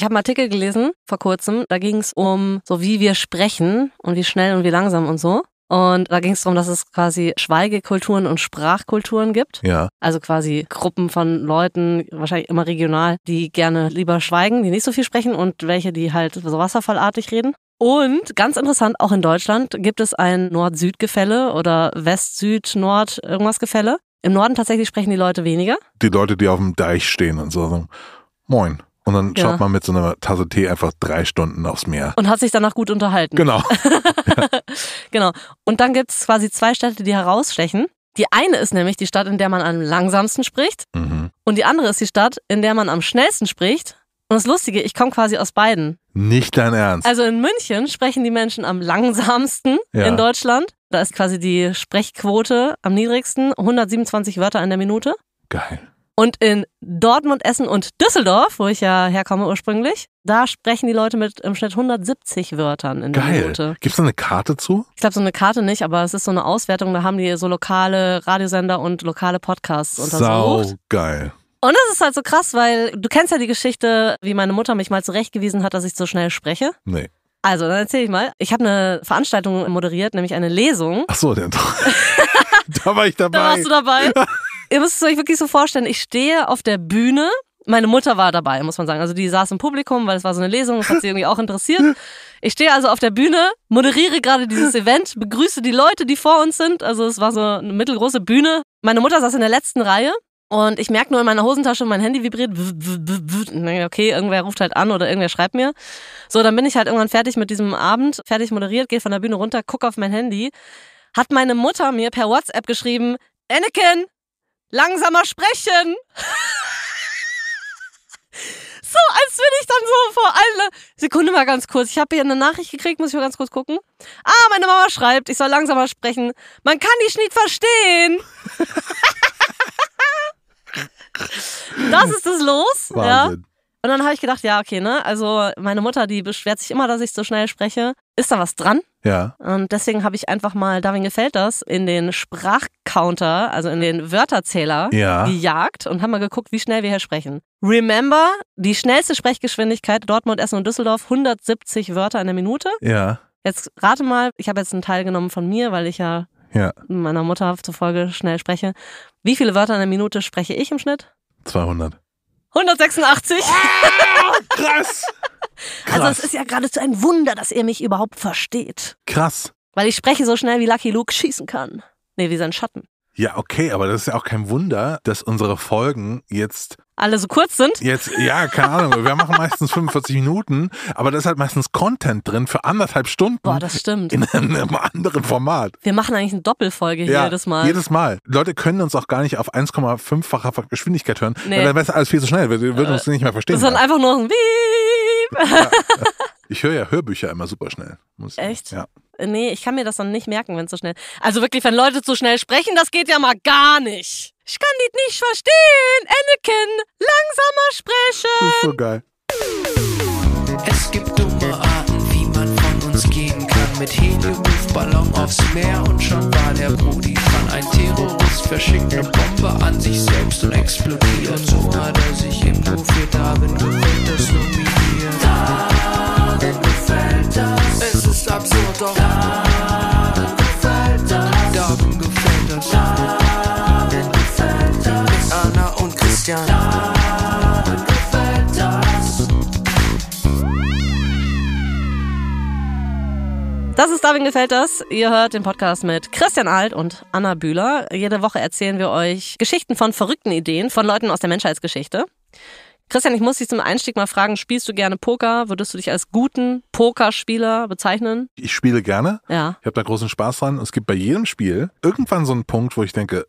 Ich habe einen Artikel gelesen vor kurzem, da ging es um so wie wir sprechen und wie schnell und wie langsam und so. Und da ging es darum, dass es quasi Schweigekulturen und Sprachkulturen gibt. Ja. Also quasi Gruppen von Leuten, wahrscheinlich immer regional, die gerne lieber schweigen, die nicht so viel sprechen und welche, die halt so wasserfallartig reden. Und ganz interessant, auch in Deutschland gibt es ein Nord-Süd-Gefälle oder West-Süd-Nord irgendwas Gefälle. Im Norden tatsächlich sprechen die Leute weniger. Die Leute, die auf dem Deich stehen und so. Also, moin. Und dann ja. schaut man mit so einer Tasse Tee einfach drei Stunden aufs Meer. Und hat sich danach gut unterhalten. Genau. ja. genau. Und dann gibt es quasi zwei Städte, die herausstechen. Die eine ist nämlich die Stadt, in der man am langsamsten spricht. Mhm. Und die andere ist die Stadt, in der man am schnellsten spricht. Und das Lustige, ich komme quasi aus beiden. Nicht dein Ernst. Also in München sprechen die Menschen am langsamsten ja. in Deutschland. Da ist quasi die Sprechquote am niedrigsten, 127 Wörter in der Minute. Geil. Und in Dortmund, Essen und Düsseldorf, wo ich ja herkomme ursprünglich, da sprechen die Leute mit im Schnitt 170 Wörtern in der Geil. Minute. Gibt es da eine Karte zu? Ich glaube, so eine Karte nicht, aber es ist so eine Auswertung. Da haben die so lokale Radiosender und lokale Podcasts untersucht. Sau geil. Und das ist halt so krass, weil du kennst ja die Geschichte, wie meine Mutter mich mal zurechtgewiesen hat, dass ich so schnell spreche. Nee. Also, dann erzähle ich mal. Ich habe eine Veranstaltung moderiert, nämlich eine Lesung. Ach so, denn da war ich dabei. Da warst du dabei. ihr müsst es euch wirklich so vorstellen, ich stehe auf der Bühne. Meine Mutter war dabei, muss man sagen. Also die saß im Publikum, weil es war so eine Lesung, das hat sie irgendwie auch interessiert. Ich stehe also auf der Bühne, moderiere gerade dieses Event, begrüße die Leute, die vor uns sind. Also es war so eine mittelgroße Bühne. Meine Mutter saß in der letzten Reihe und ich merke nur in meiner Hosentasche, mein Handy vibriert. Okay, irgendwer ruft halt an oder irgendwer schreibt mir. So, dann bin ich halt irgendwann fertig mit diesem Abend, fertig moderiert, gehe von der Bühne runter, gucke auf mein Handy. Hat meine Mutter mir per WhatsApp geschrieben, Anakin, langsamer sprechen. so, als bin ich dann so vor alle. Sekunde mal ganz kurz. Ich habe hier eine Nachricht gekriegt, muss ich mal ganz kurz gucken. Ah, meine Mama schreibt, ich soll langsamer sprechen. Man kann die Schnitt verstehen. das ist das los. Wahnsinn. Ja. Und dann habe ich gedacht, ja, okay, ne? Also meine Mutter, die beschwert sich immer, dass ich so schnell spreche. Ist da was dran? Ja. Und deswegen habe ich einfach mal, Darwin gefällt das, in den Sprachcounter, also in den Wörterzähler ja. gejagt und haben mal geguckt, wie schnell wir hier sprechen. Remember, die schnellste Sprechgeschwindigkeit Dortmund, Essen und Düsseldorf, 170 Wörter in der Minute. Ja. Jetzt rate mal, ich habe jetzt einen Teil genommen von mir, weil ich ja, ja. meiner Mutter zufolge schnell spreche. Wie viele Wörter in der Minute spreche ich im Schnitt? 200. 186. Ah, krass! Krass. Also es ist ja geradezu ein Wunder, dass er mich überhaupt versteht. Krass. Weil ich spreche so schnell, wie Lucky Luke schießen kann. Nee, wie sein Schatten. Ja, okay, aber das ist ja auch kein Wunder, dass unsere Folgen jetzt alle so kurz sind? Jetzt, ja, keine Ahnung. Wir machen meistens 45 Minuten, aber da ist halt meistens Content drin für anderthalb Stunden. Boah, das stimmt. In einem anderen Format. Wir machen eigentlich eine Doppelfolge ja, jedes Mal. Jedes Mal. Leute können uns auch gar nicht auf 1,5-facher Geschwindigkeit hören. Nee. Weil Dann wäre es alles viel zu schnell. Wir würden äh, uns nicht mehr verstehen. Das ist dann einfach nur ein Wie. Ja. Ich höre ja Hörbücher immer super schnell. Echt? Ja. Nee, ich kann mir das dann nicht merken, wenn es so schnell. Also wirklich, wenn Leute zu schnell sprechen, das geht ja mal gar nicht. Ich kann die nicht verstehen. Anakin, langsamer sprechen. Das ist so geil. Es gibt dumme Arten, wie man von uns gehen kann. Mit Heliumluftballon aufs Meer und schon war der Brudi dran. Ein Terrorist verschickt eine Bombe an sich selbst und explodiert. So hat er sich im Prophet David gewinnt, dass nur absurd, doch dann gefällt das. Darum gefällt das. Darum gefällt das. Anna und Christian. Darum gefällt das. Das ist Darwin gefällt das. Ihr hört den Podcast mit Christian Alt und Anna Bühler. Jede Woche erzählen wir euch Geschichten von verrückten Ideen von Leuten aus der Menschheitsgeschichte. Christian, ich muss dich zum Einstieg mal fragen, spielst du gerne Poker? Würdest du dich als guten Pokerspieler bezeichnen? Ich spiele gerne. Ja. Ich habe da großen Spaß dran. Und es gibt bei jedem Spiel irgendwann so einen Punkt, wo ich denke,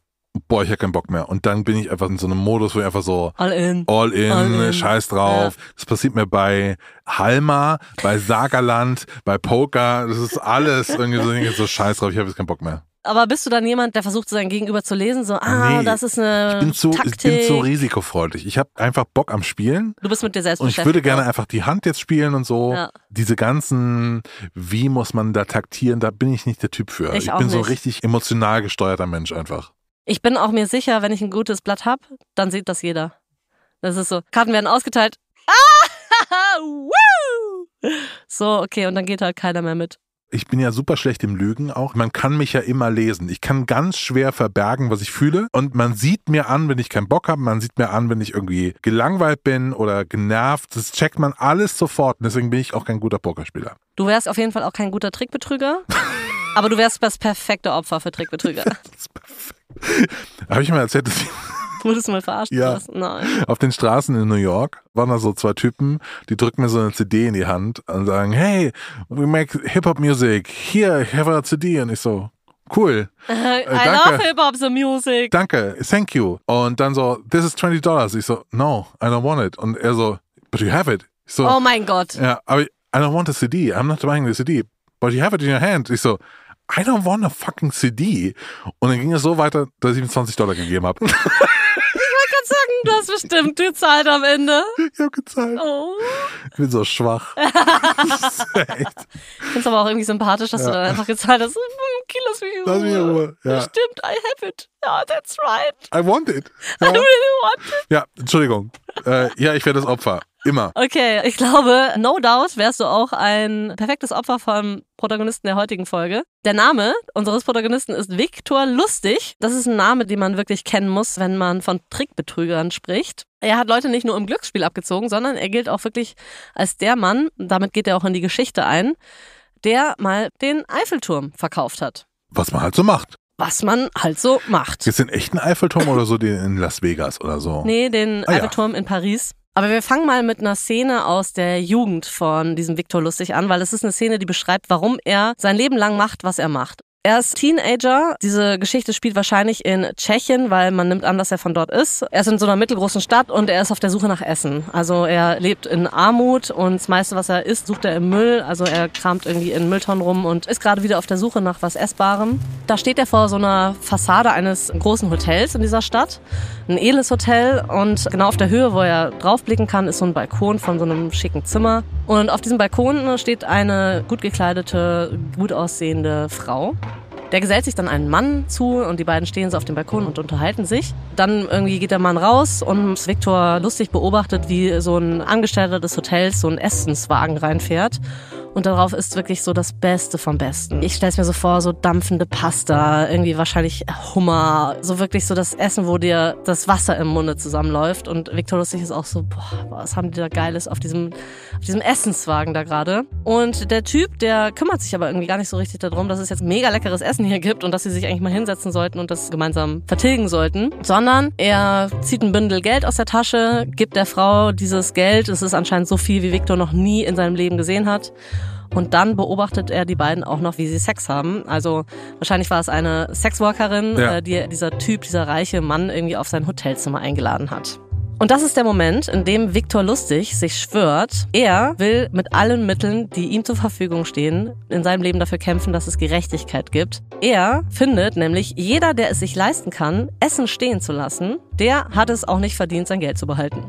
boah, ich hab keinen Bock mehr. Und dann bin ich einfach in so einem Modus, wo ich einfach so all in, all in, all in. scheiß drauf. Ja. Das passiert mir bei Halma, bei Sagerland, bei Poker. Das ist alles irgendwie so, so scheiß drauf. Ich habe jetzt keinen Bock mehr. Aber bist du dann jemand, der versucht, sein Gegenüber zu lesen? So, ah, nee, das ist eine ich bin zu, Ich bin zu risikofreudig. Ich habe einfach Bock am Spielen. Du bist mit dir selbst Und ich würde gerne einfach die Hand jetzt spielen und so. Ja. Diese ganzen, wie muss man da taktieren, da bin ich nicht der Typ für. Ich, ich bin nicht. so richtig emotional gesteuerter Mensch einfach. Ich bin auch mir sicher, wenn ich ein gutes Blatt habe, dann sieht das jeder. Das ist so, Karten werden ausgeteilt. Ah, woo! So, okay, und dann geht halt keiner mehr mit ich bin ja super schlecht im Lügen auch. Man kann mich ja immer lesen. Ich kann ganz schwer verbergen, was ich fühle. Und man sieht mir an, wenn ich keinen Bock habe. Man sieht mir an, wenn ich irgendwie gelangweilt bin oder genervt. Das checkt man alles sofort. Und deswegen bin ich auch kein guter Pokerspieler. Du wärst auf jeden Fall auch kein guter Trickbetrüger. aber du wärst das perfekte Opfer für Trickbetrüger. das ist perfekt. Habe ich mal erzählt, dass ich Wurdest du mal verarscht? Ja. Nein. Auf den Straßen in New York waren da so zwei Typen, die drücken mir so eine CD in die Hand und sagen, hey, we make Hip-Hop-Music. Here, have a CD. Und ich so, cool. äh, I danke. love Hip-Hop, the music. Danke, thank you. Und dann so, this is 20 Dollars. Ich so, no, I don't want it. Und er so, but you have it. Ich so, oh mein Gott. Ja, aber I don't want a CD. I'm not buying the CD. But you have it in your hand. Ich so, I don't want a fucking CD. Und dann ging es so weiter, dass ich ihm 20 Dollar gegeben habe. Du hast bestimmt gezahlt am Ende. Ich habe gezahlt. Oh. Ich bin so schwach. Ich finde es aber auch irgendwie sympathisch, dass ja. du dann einfach gezahlt hast. Hm, Kill das mich Lass mich in Ruhe. Ja. Stimmt, I have it. Ja, that's right. I want it. Ja. I really want it. Ja, Entschuldigung. Äh, ja, ich werde das Opfer. Immer. Okay, ich glaube, no doubt wärst du auch ein perfektes Opfer vom Protagonisten der heutigen Folge. Der Name unseres Protagonisten ist Viktor Lustig. Das ist ein Name, den man wirklich kennen muss, wenn man von Trickbetrügern spricht. Er hat Leute nicht nur im Glücksspiel abgezogen, sondern er gilt auch wirklich als der Mann, damit geht er auch in die Geschichte ein, der mal den Eiffelturm verkauft hat. Was man halt so macht was man halt so macht. Jetzt den echten Eiffelturm oder so den in Las Vegas oder so? Nee, den ah, Eiffelturm ja. in Paris. Aber wir fangen mal mit einer Szene aus der Jugend von diesem Viktor Lustig an, weil es ist eine Szene, die beschreibt, warum er sein Leben lang macht, was er macht. Er ist Teenager. Diese Geschichte spielt wahrscheinlich in Tschechien, weil man nimmt an, dass er von dort ist. Er ist in so einer mittelgroßen Stadt und er ist auf der Suche nach Essen. Also er lebt in Armut und das meiste, was er isst, sucht er im Müll. Also er kramt irgendwie in Mülltonnen rum und ist gerade wieder auf der Suche nach was Essbarem. Da steht er vor so einer Fassade eines großen Hotels in dieser Stadt. Ein edles Hotel und genau auf der Höhe, wo er draufblicken kann, ist so ein Balkon von so einem schicken Zimmer. Und auf diesem Balkon steht eine gut gekleidete, gut aussehende Frau. Der gesellt sich dann einem Mann zu und die beiden stehen so auf dem Balkon und unterhalten sich. Dann irgendwie geht der Mann raus und Viktor lustig beobachtet, wie so ein Angestellter des Hotels so einen Essenswagen reinfährt. Und darauf ist wirklich so das Beste vom Besten. Ich stelle es mir so vor, so dampfende Pasta, irgendwie wahrscheinlich Hummer, so wirklich so das Essen, wo dir das Wasser im Munde zusammenläuft. Und Viktor Lustig ist auch so, boah, was haben die da Geiles auf diesem diesem Essenswagen da gerade. Und der Typ, der kümmert sich aber irgendwie gar nicht so richtig darum, dass es jetzt mega leckeres Essen hier gibt und dass sie sich eigentlich mal hinsetzen sollten und das gemeinsam vertilgen sollten, sondern er zieht ein Bündel Geld aus der Tasche, gibt der Frau dieses Geld. Es ist anscheinend so viel, wie Victor noch nie in seinem Leben gesehen hat. Und dann beobachtet er die beiden auch noch, wie sie Sex haben. Also wahrscheinlich war es eine Sexworkerin, ja. Äh, die dieser Typ, dieser reiche Mann irgendwie auf sein Hotelzimmer eingeladen hat. Und das ist der Moment, in dem Viktor Lustig sich schwört, er will mit allen Mitteln, die ihm zur Verfügung stehen, in seinem Leben dafür kämpfen, dass es Gerechtigkeit gibt. Er findet nämlich, jeder, der es sich leisten kann, Essen stehen zu lassen, der hat es auch nicht verdient, sein Geld zu behalten.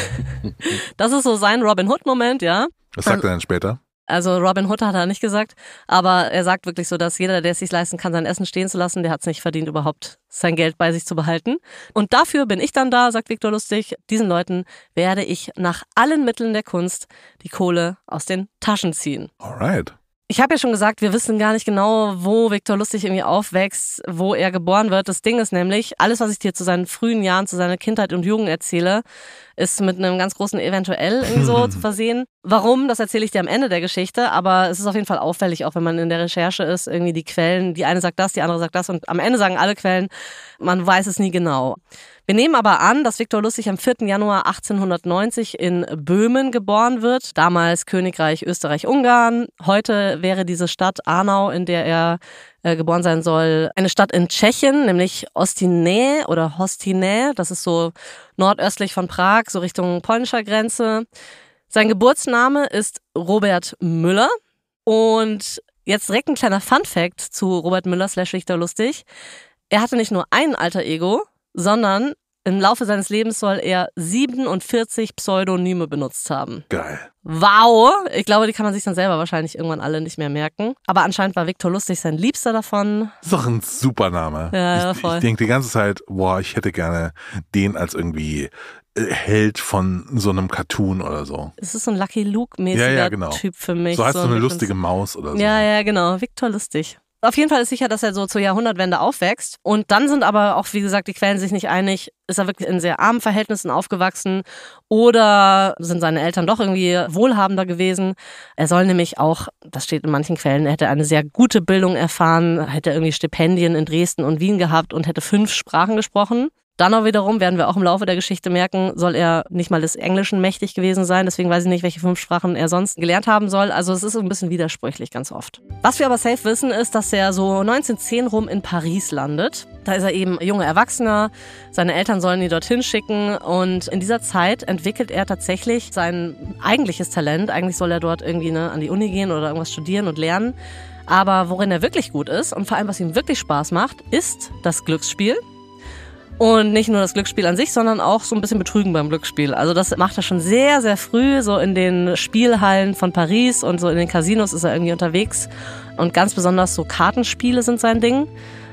das ist so sein Robin Hood-Moment, ja. Was sagt er denn später? Also Robin Hood hat er nicht gesagt, aber er sagt wirklich so, dass jeder, der es sich leisten kann, sein Essen stehen zu lassen, der hat es nicht verdient, überhaupt sein Geld bei sich zu behalten. Und dafür bin ich dann da, sagt Viktor Lustig, diesen Leuten werde ich nach allen Mitteln der Kunst die Kohle aus den Taschen ziehen. Alright. Ich habe ja schon gesagt, wir wissen gar nicht genau, wo Viktor Lustig irgendwie aufwächst, wo er geboren wird. Das Ding ist nämlich, alles, was ich dir zu seinen frühen Jahren, zu seiner Kindheit und Jugend erzähle, ist mit einem ganz großen eventuell irgendwie so mhm. zu versehen. Warum, das erzähle ich dir am Ende der Geschichte, aber es ist auf jeden Fall auffällig, auch wenn man in der Recherche ist, irgendwie die Quellen, die eine sagt das, die andere sagt das und am Ende sagen alle Quellen, man weiß es nie genau. Wir nehmen aber an, dass Viktor Lustig am 4. Januar 1890 in Böhmen geboren wird, damals Königreich Österreich-Ungarn. Heute wäre diese Stadt Arnau, in der er äh, geboren sein soll, eine Stadt in Tschechien, nämlich Ostinä oder Hostinä. Das ist so nordöstlich von Prag, so Richtung polnischer Grenze. Sein Geburtsname ist Robert Müller. Und jetzt direkt ein kleiner Fun-Fact zu Robert Müller slash Richter Lustig. Er hatte nicht nur ein alter Ego, sondern im Laufe seines Lebens soll er 47 Pseudonyme benutzt haben. Geil. Wow! Ich glaube, die kann man sich dann selber wahrscheinlich irgendwann alle nicht mehr merken. Aber anscheinend war Viktor Lustig sein Liebster davon. ist doch ein super Name. Ja, ich, ja, ich denke die ganze Zeit, boah, ich hätte gerne den als irgendwie äh, Held von so einem Cartoon oder so. Es ist so ein Lucky Luke-mäßiger ja, ja, genau. Typ für mich. So heißt so, so eine lustige Maus oder so. Ja, ja, genau. Viktor Lustig. Auf jeden Fall ist sicher, dass er so zur Jahrhundertwende aufwächst. Und dann sind aber auch, wie gesagt, die Quellen sich nicht einig. Ist er wirklich in sehr armen Verhältnissen aufgewachsen oder sind seine Eltern doch irgendwie wohlhabender gewesen? Er soll nämlich auch, das steht in manchen Quellen, er hätte eine sehr gute Bildung erfahren, hätte irgendwie Stipendien in Dresden und Wien gehabt und hätte fünf Sprachen gesprochen. Dann auch wiederum, werden wir auch im Laufe der Geschichte merken, soll er nicht mal des Englischen mächtig gewesen sein. Deswegen weiß ich nicht, welche fünf Sprachen er sonst gelernt haben soll. Also es ist ein bisschen widersprüchlich ganz oft. Was wir aber safe wissen, ist, dass er so 1910 rum in Paris landet. Da ist er eben junger Erwachsener. Seine Eltern sollen ihn dorthin schicken. Und in dieser Zeit entwickelt er tatsächlich sein eigentliches Talent. Eigentlich soll er dort irgendwie ne, an die Uni gehen oder irgendwas studieren und lernen. Aber worin er wirklich gut ist und vor allem, was ihm wirklich Spaß macht, ist das Glücksspiel. Und nicht nur das Glücksspiel an sich, sondern auch so ein bisschen Betrügen beim Glücksspiel. Also das macht er schon sehr, sehr früh, so in den Spielhallen von Paris und so in den Casinos ist er irgendwie unterwegs. Und ganz besonders so Kartenspiele sind sein Ding.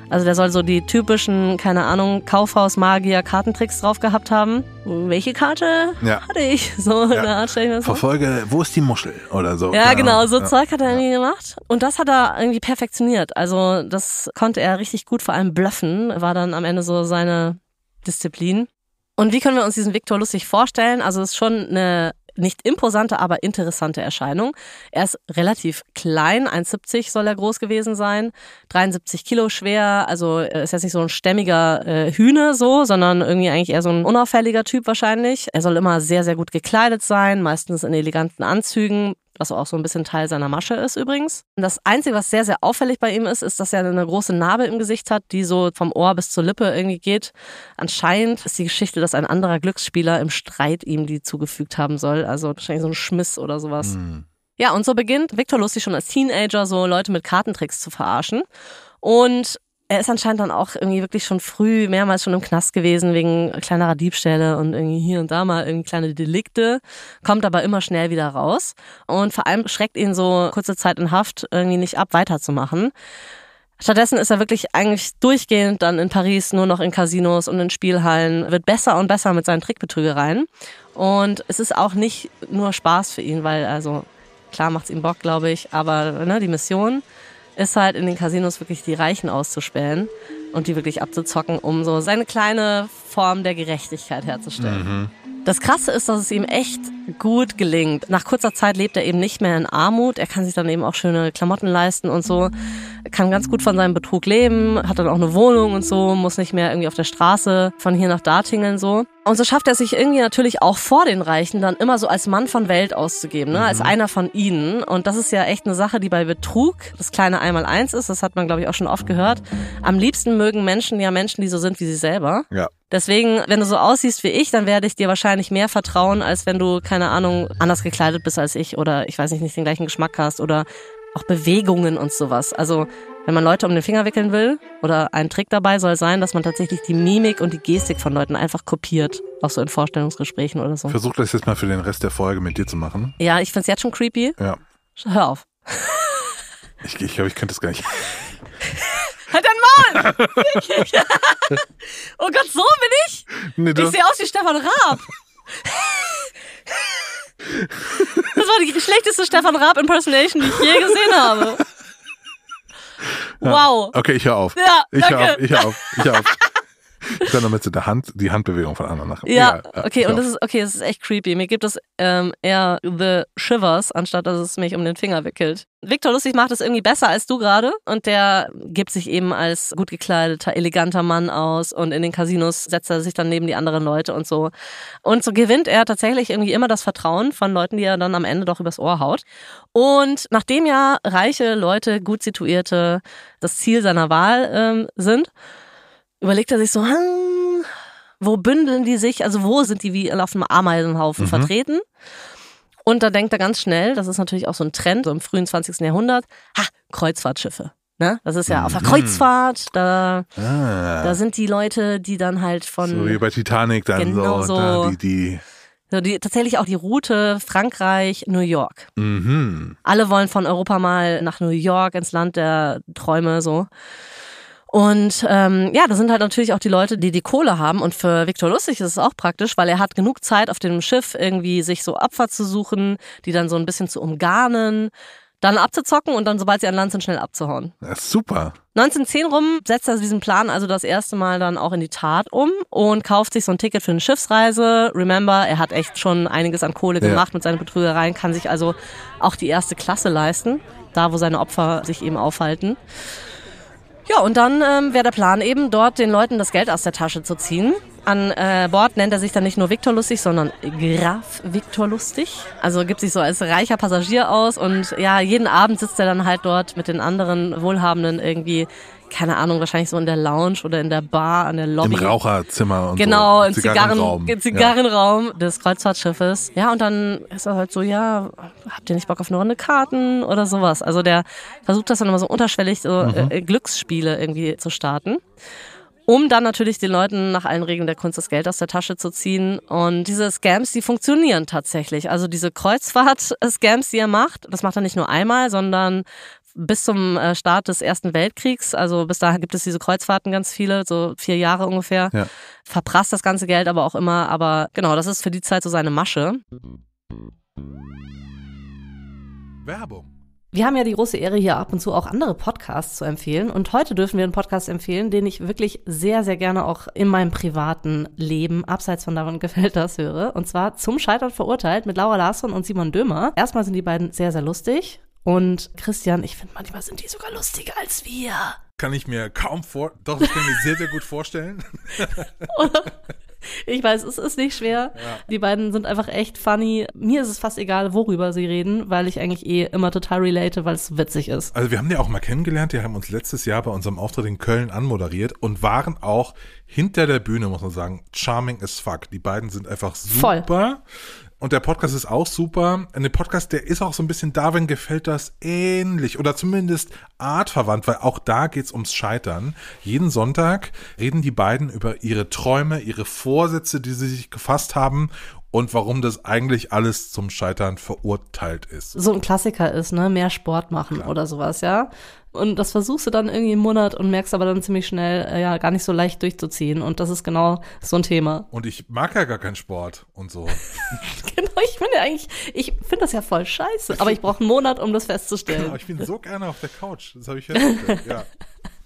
Also der soll so die typischen, keine Ahnung, kaufhaus magier Kartentricks drauf gehabt haben. Welche Karte ja. hatte ich? So ja. der Art stelle ich mir so. Verfolge, wo ist die Muschel oder so. Ja, genau, so ja. Zeug hat er irgendwie gemacht. Und das hat er irgendwie perfektioniert. Also das konnte er richtig gut, vor allem bluffen, war dann am Ende so seine Disziplin. Und wie können wir uns diesen Viktor lustig vorstellen? Also es ist schon eine nicht imposante, aber interessante Erscheinung. Er ist relativ klein, 1,70 soll er groß gewesen sein, 73 Kilo schwer, also ist jetzt nicht so ein stämmiger äh, Hühne so, sondern irgendwie eigentlich eher so ein unauffälliger Typ wahrscheinlich. Er soll immer sehr, sehr gut gekleidet sein, meistens in eleganten Anzügen, was auch so ein bisschen Teil seiner Masche ist übrigens. Das Einzige, was sehr, sehr auffällig bei ihm ist, ist, dass er eine große Narbe im Gesicht hat, die so vom Ohr bis zur Lippe irgendwie geht. Anscheinend ist die Geschichte, dass ein anderer Glücksspieler im Streit ihm die zugefügt haben soll. Also wahrscheinlich so ein Schmiss oder sowas. Mhm. Ja, und so beginnt Victor Lustig schon als Teenager so Leute mit Kartentricks zu verarschen. Und er ist anscheinend dann auch irgendwie wirklich schon früh mehrmals schon im Knast gewesen wegen kleinerer Diebstähle und irgendwie hier und da mal irgendwie kleine Delikte, kommt aber immer schnell wieder raus und vor allem schreckt ihn so kurze Zeit in Haft irgendwie nicht ab, weiterzumachen. Stattdessen ist er wirklich eigentlich durchgehend dann in Paris nur noch in Casinos und in Spielhallen, wird besser und besser mit seinen Trickbetrügereien und es ist auch nicht nur Spaß für ihn, weil also klar macht es ihm Bock, glaube ich, aber ne, die Mission ist halt in den Casinos wirklich die Reichen auszuspähen und die wirklich abzuzocken, um so seine kleine Form der Gerechtigkeit herzustellen. Mhm. Das Krasse ist, dass es ihm echt gut gelingt. Nach kurzer Zeit lebt er eben nicht mehr in Armut. Er kann sich dann eben auch schöne Klamotten leisten und so. Kann ganz gut von seinem Betrug leben, hat dann auch eine Wohnung und so, muss nicht mehr irgendwie auf der Straße von hier nach da tingeln so. Und so schafft er sich irgendwie natürlich auch vor den Reichen dann immer so als Mann von Welt auszugeben, ne? Mhm. als einer von ihnen. Und das ist ja echt eine Sache, die bei Betrug das kleine Einmaleins ist. Das hat man, glaube ich, auch schon oft gehört. Am liebsten mögen Menschen ja Menschen, die so sind wie sie selber. Ja. Deswegen, wenn du so aussiehst wie ich, dann werde ich dir wahrscheinlich mehr vertrauen, als wenn du, keine Ahnung, anders gekleidet bist als ich oder ich weiß nicht, nicht den gleichen Geschmack hast oder auch Bewegungen und sowas. Also, wenn man Leute um den Finger wickeln will oder ein Trick dabei soll sein, dass man tatsächlich die Mimik und die Gestik von Leuten einfach kopiert, auch so in Vorstellungsgesprächen oder so. Versuch das jetzt mal für den Rest der Folge mit dir zu machen. Ja, ich find's jetzt schon creepy. Ja. Hör auf. Ich glaube, ich, glaub, ich könnte es gar nicht. Halt dein Maul! oh Gott, so bin ich? Nee, ich sehe aus wie Stefan Raab. das war die schlechteste Stefan Raab Impersonation, die ich je gesehen habe. Wow. okay, ich hör auf. Ja, ich hör auf, ich hör auf, ich höre auf. Ich kann damit zu der Hand, die Handbewegung von anderen machen. Ja, ja, okay, und genau. das ist, okay, das ist echt creepy. Mir gibt es ähm, eher The Shivers, anstatt dass es mich um den Finger wickelt. Victor Lustig macht es irgendwie besser als du gerade und der gibt sich eben als gut gekleideter, eleganter Mann aus und in den Casinos setzt er sich dann neben die anderen Leute und so. Und so gewinnt er tatsächlich irgendwie immer das Vertrauen von Leuten, die er dann am Ende doch übers Ohr haut. Und nachdem ja reiche Leute, gut situierte, das Ziel seiner Wahl ähm, sind, überlegt er sich so, hm, wo bündeln die sich, also wo sind die wie auf einem Ameisenhaufen mhm. vertreten? Und da denkt er ganz schnell, das ist natürlich auch so ein Trend so im frühen 20. Jahrhundert, ha, Kreuzfahrtschiffe. Ne? Das ist ja auf der mhm. Kreuzfahrt, da, ah. da sind die Leute, die dann halt von. So wie bei Titanic dann genau so. Da, ne? die, die. So die, tatsächlich auch die Route Frankreich, New York. Mhm. Alle wollen von Europa mal nach New York, ins Land der Träume, so. Und ähm, ja, das sind halt natürlich auch die Leute, die die Kohle haben. Und für Viktor Lustig ist es auch praktisch, weil er hat genug Zeit auf dem Schiff irgendwie sich so Opfer zu suchen, die dann so ein bisschen zu umgarnen, dann abzuzocken und dann, sobald sie an Land sind, schnell abzuhauen. Ja, super. 1910 rum setzt er diesen Plan also das erste Mal dann auch in die Tat um und kauft sich so ein Ticket für eine Schiffsreise. Remember, er hat echt schon einiges an Kohle gemacht ja. mit seinen Betrügereien, kann sich also auch die erste Klasse leisten, da wo seine Opfer sich eben aufhalten. Ja, und dann ähm, wäre der Plan eben, dort den Leuten das Geld aus der Tasche zu ziehen. An äh, Bord nennt er sich dann nicht nur Viktor Lustig, sondern Graf Viktor Lustig. Also gibt sich so als reicher Passagier aus und ja, jeden Abend sitzt er dann halt dort mit den anderen Wohlhabenden irgendwie keine Ahnung, wahrscheinlich so in der Lounge oder in der Bar, an der Lobby. Im Raucherzimmer und genau, so. Genau, im Zigarrenraum, im Zigarrenraum ja. des Kreuzfahrtschiffes. Ja, und dann ist er halt so, ja, habt ihr nicht Bock auf eine Runde Karten oder sowas? Also der versucht das dann immer so unterschwellig, so mhm. Äh, Glücksspiele irgendwie zu starten um dann natürlich den Leuten nach allen Regeln der Kunst das Geld aus der Tasche zu ziehen. Und diese Scams, die funktionieren tatsächlich. Also diese Kreuzfahrt-Scams, die er macht, das macht er nicht nur einmal, sondern bis zum äh, Start des Ersten Weltkriegs, also bis dahin gibt es diese Kreuzfahrten ganz viele, so vier Jahre ungefähr, ja. verprasst das ganze Geld aber auch immer. Aber genau, das ist für die Zeit so seine Masche. Werbung. Wir haben ja die große Ehre, hier ab und zu auch andere Podcasts zu empfehlen. Und heute dürfen wir einen Podcast empfehlen, den ich wirklich sehr, sehr gerne auch in meinem privaten Leben, abseits von davon gefällt das, höre. Und zwar Zum Scheitern verurteilt mit Laura Larsson und Simon Dömer. Erstmal sind die beiden sehr, sehr lustig. Und Christian, ich finde, manchmal sind die sogar lustiger als wir. Kann ich mir kaum vor, doch, ich kann mir sehr, sehr gut vorstellen. Oder? Ich weiß, es ist nicht schwer. Ja. Die beiden sind einfach echt funny. Mir ist es fast egal, worüber sie reden, weil ich eigentlich eh immer total relate, weil es witzig ist. Also wir haben die auch mal kennengelernt. Die haben uns letztes Jahr bei unserem Auftritt in Köln anmoderiert und waren auch hinter der Bühne, muss man sagen, charming as fuck. Die beiden sind einfach super. Voll. Und der Podcast ist auch super. Und der Podcast, der ist auch so ein bisschen Darwin gefällt das ähnlich oder zumindest artverwandt, weil auch da geht's ums Scheitern. Jeden Sonntag reden die beiden über ihre Träume, ihre Vorsätze, die sie sich gefasst haben und warum das eigentlich alles zum Scheitern verurteilt ist. So ein Klassiker ist, ne? Mehr Sport machen Klar. oder sowas, ja. Und das versuchst du dann irgendwie im Monat und merkst aber dann ziemlich schnell, äh, ja, gar nicht so leicht durchzuziehen. Und das ist genau so ein Thema. Und ich mag ja gar keinen Sport und so. genau, ich finde ja eigentlich, ich finde das ja voll scheiße, aber ich brauche einen Monat, um das festzustellen. Genau, ich bin so gerne auf der Couch. Das habe ich festgestellt, ja.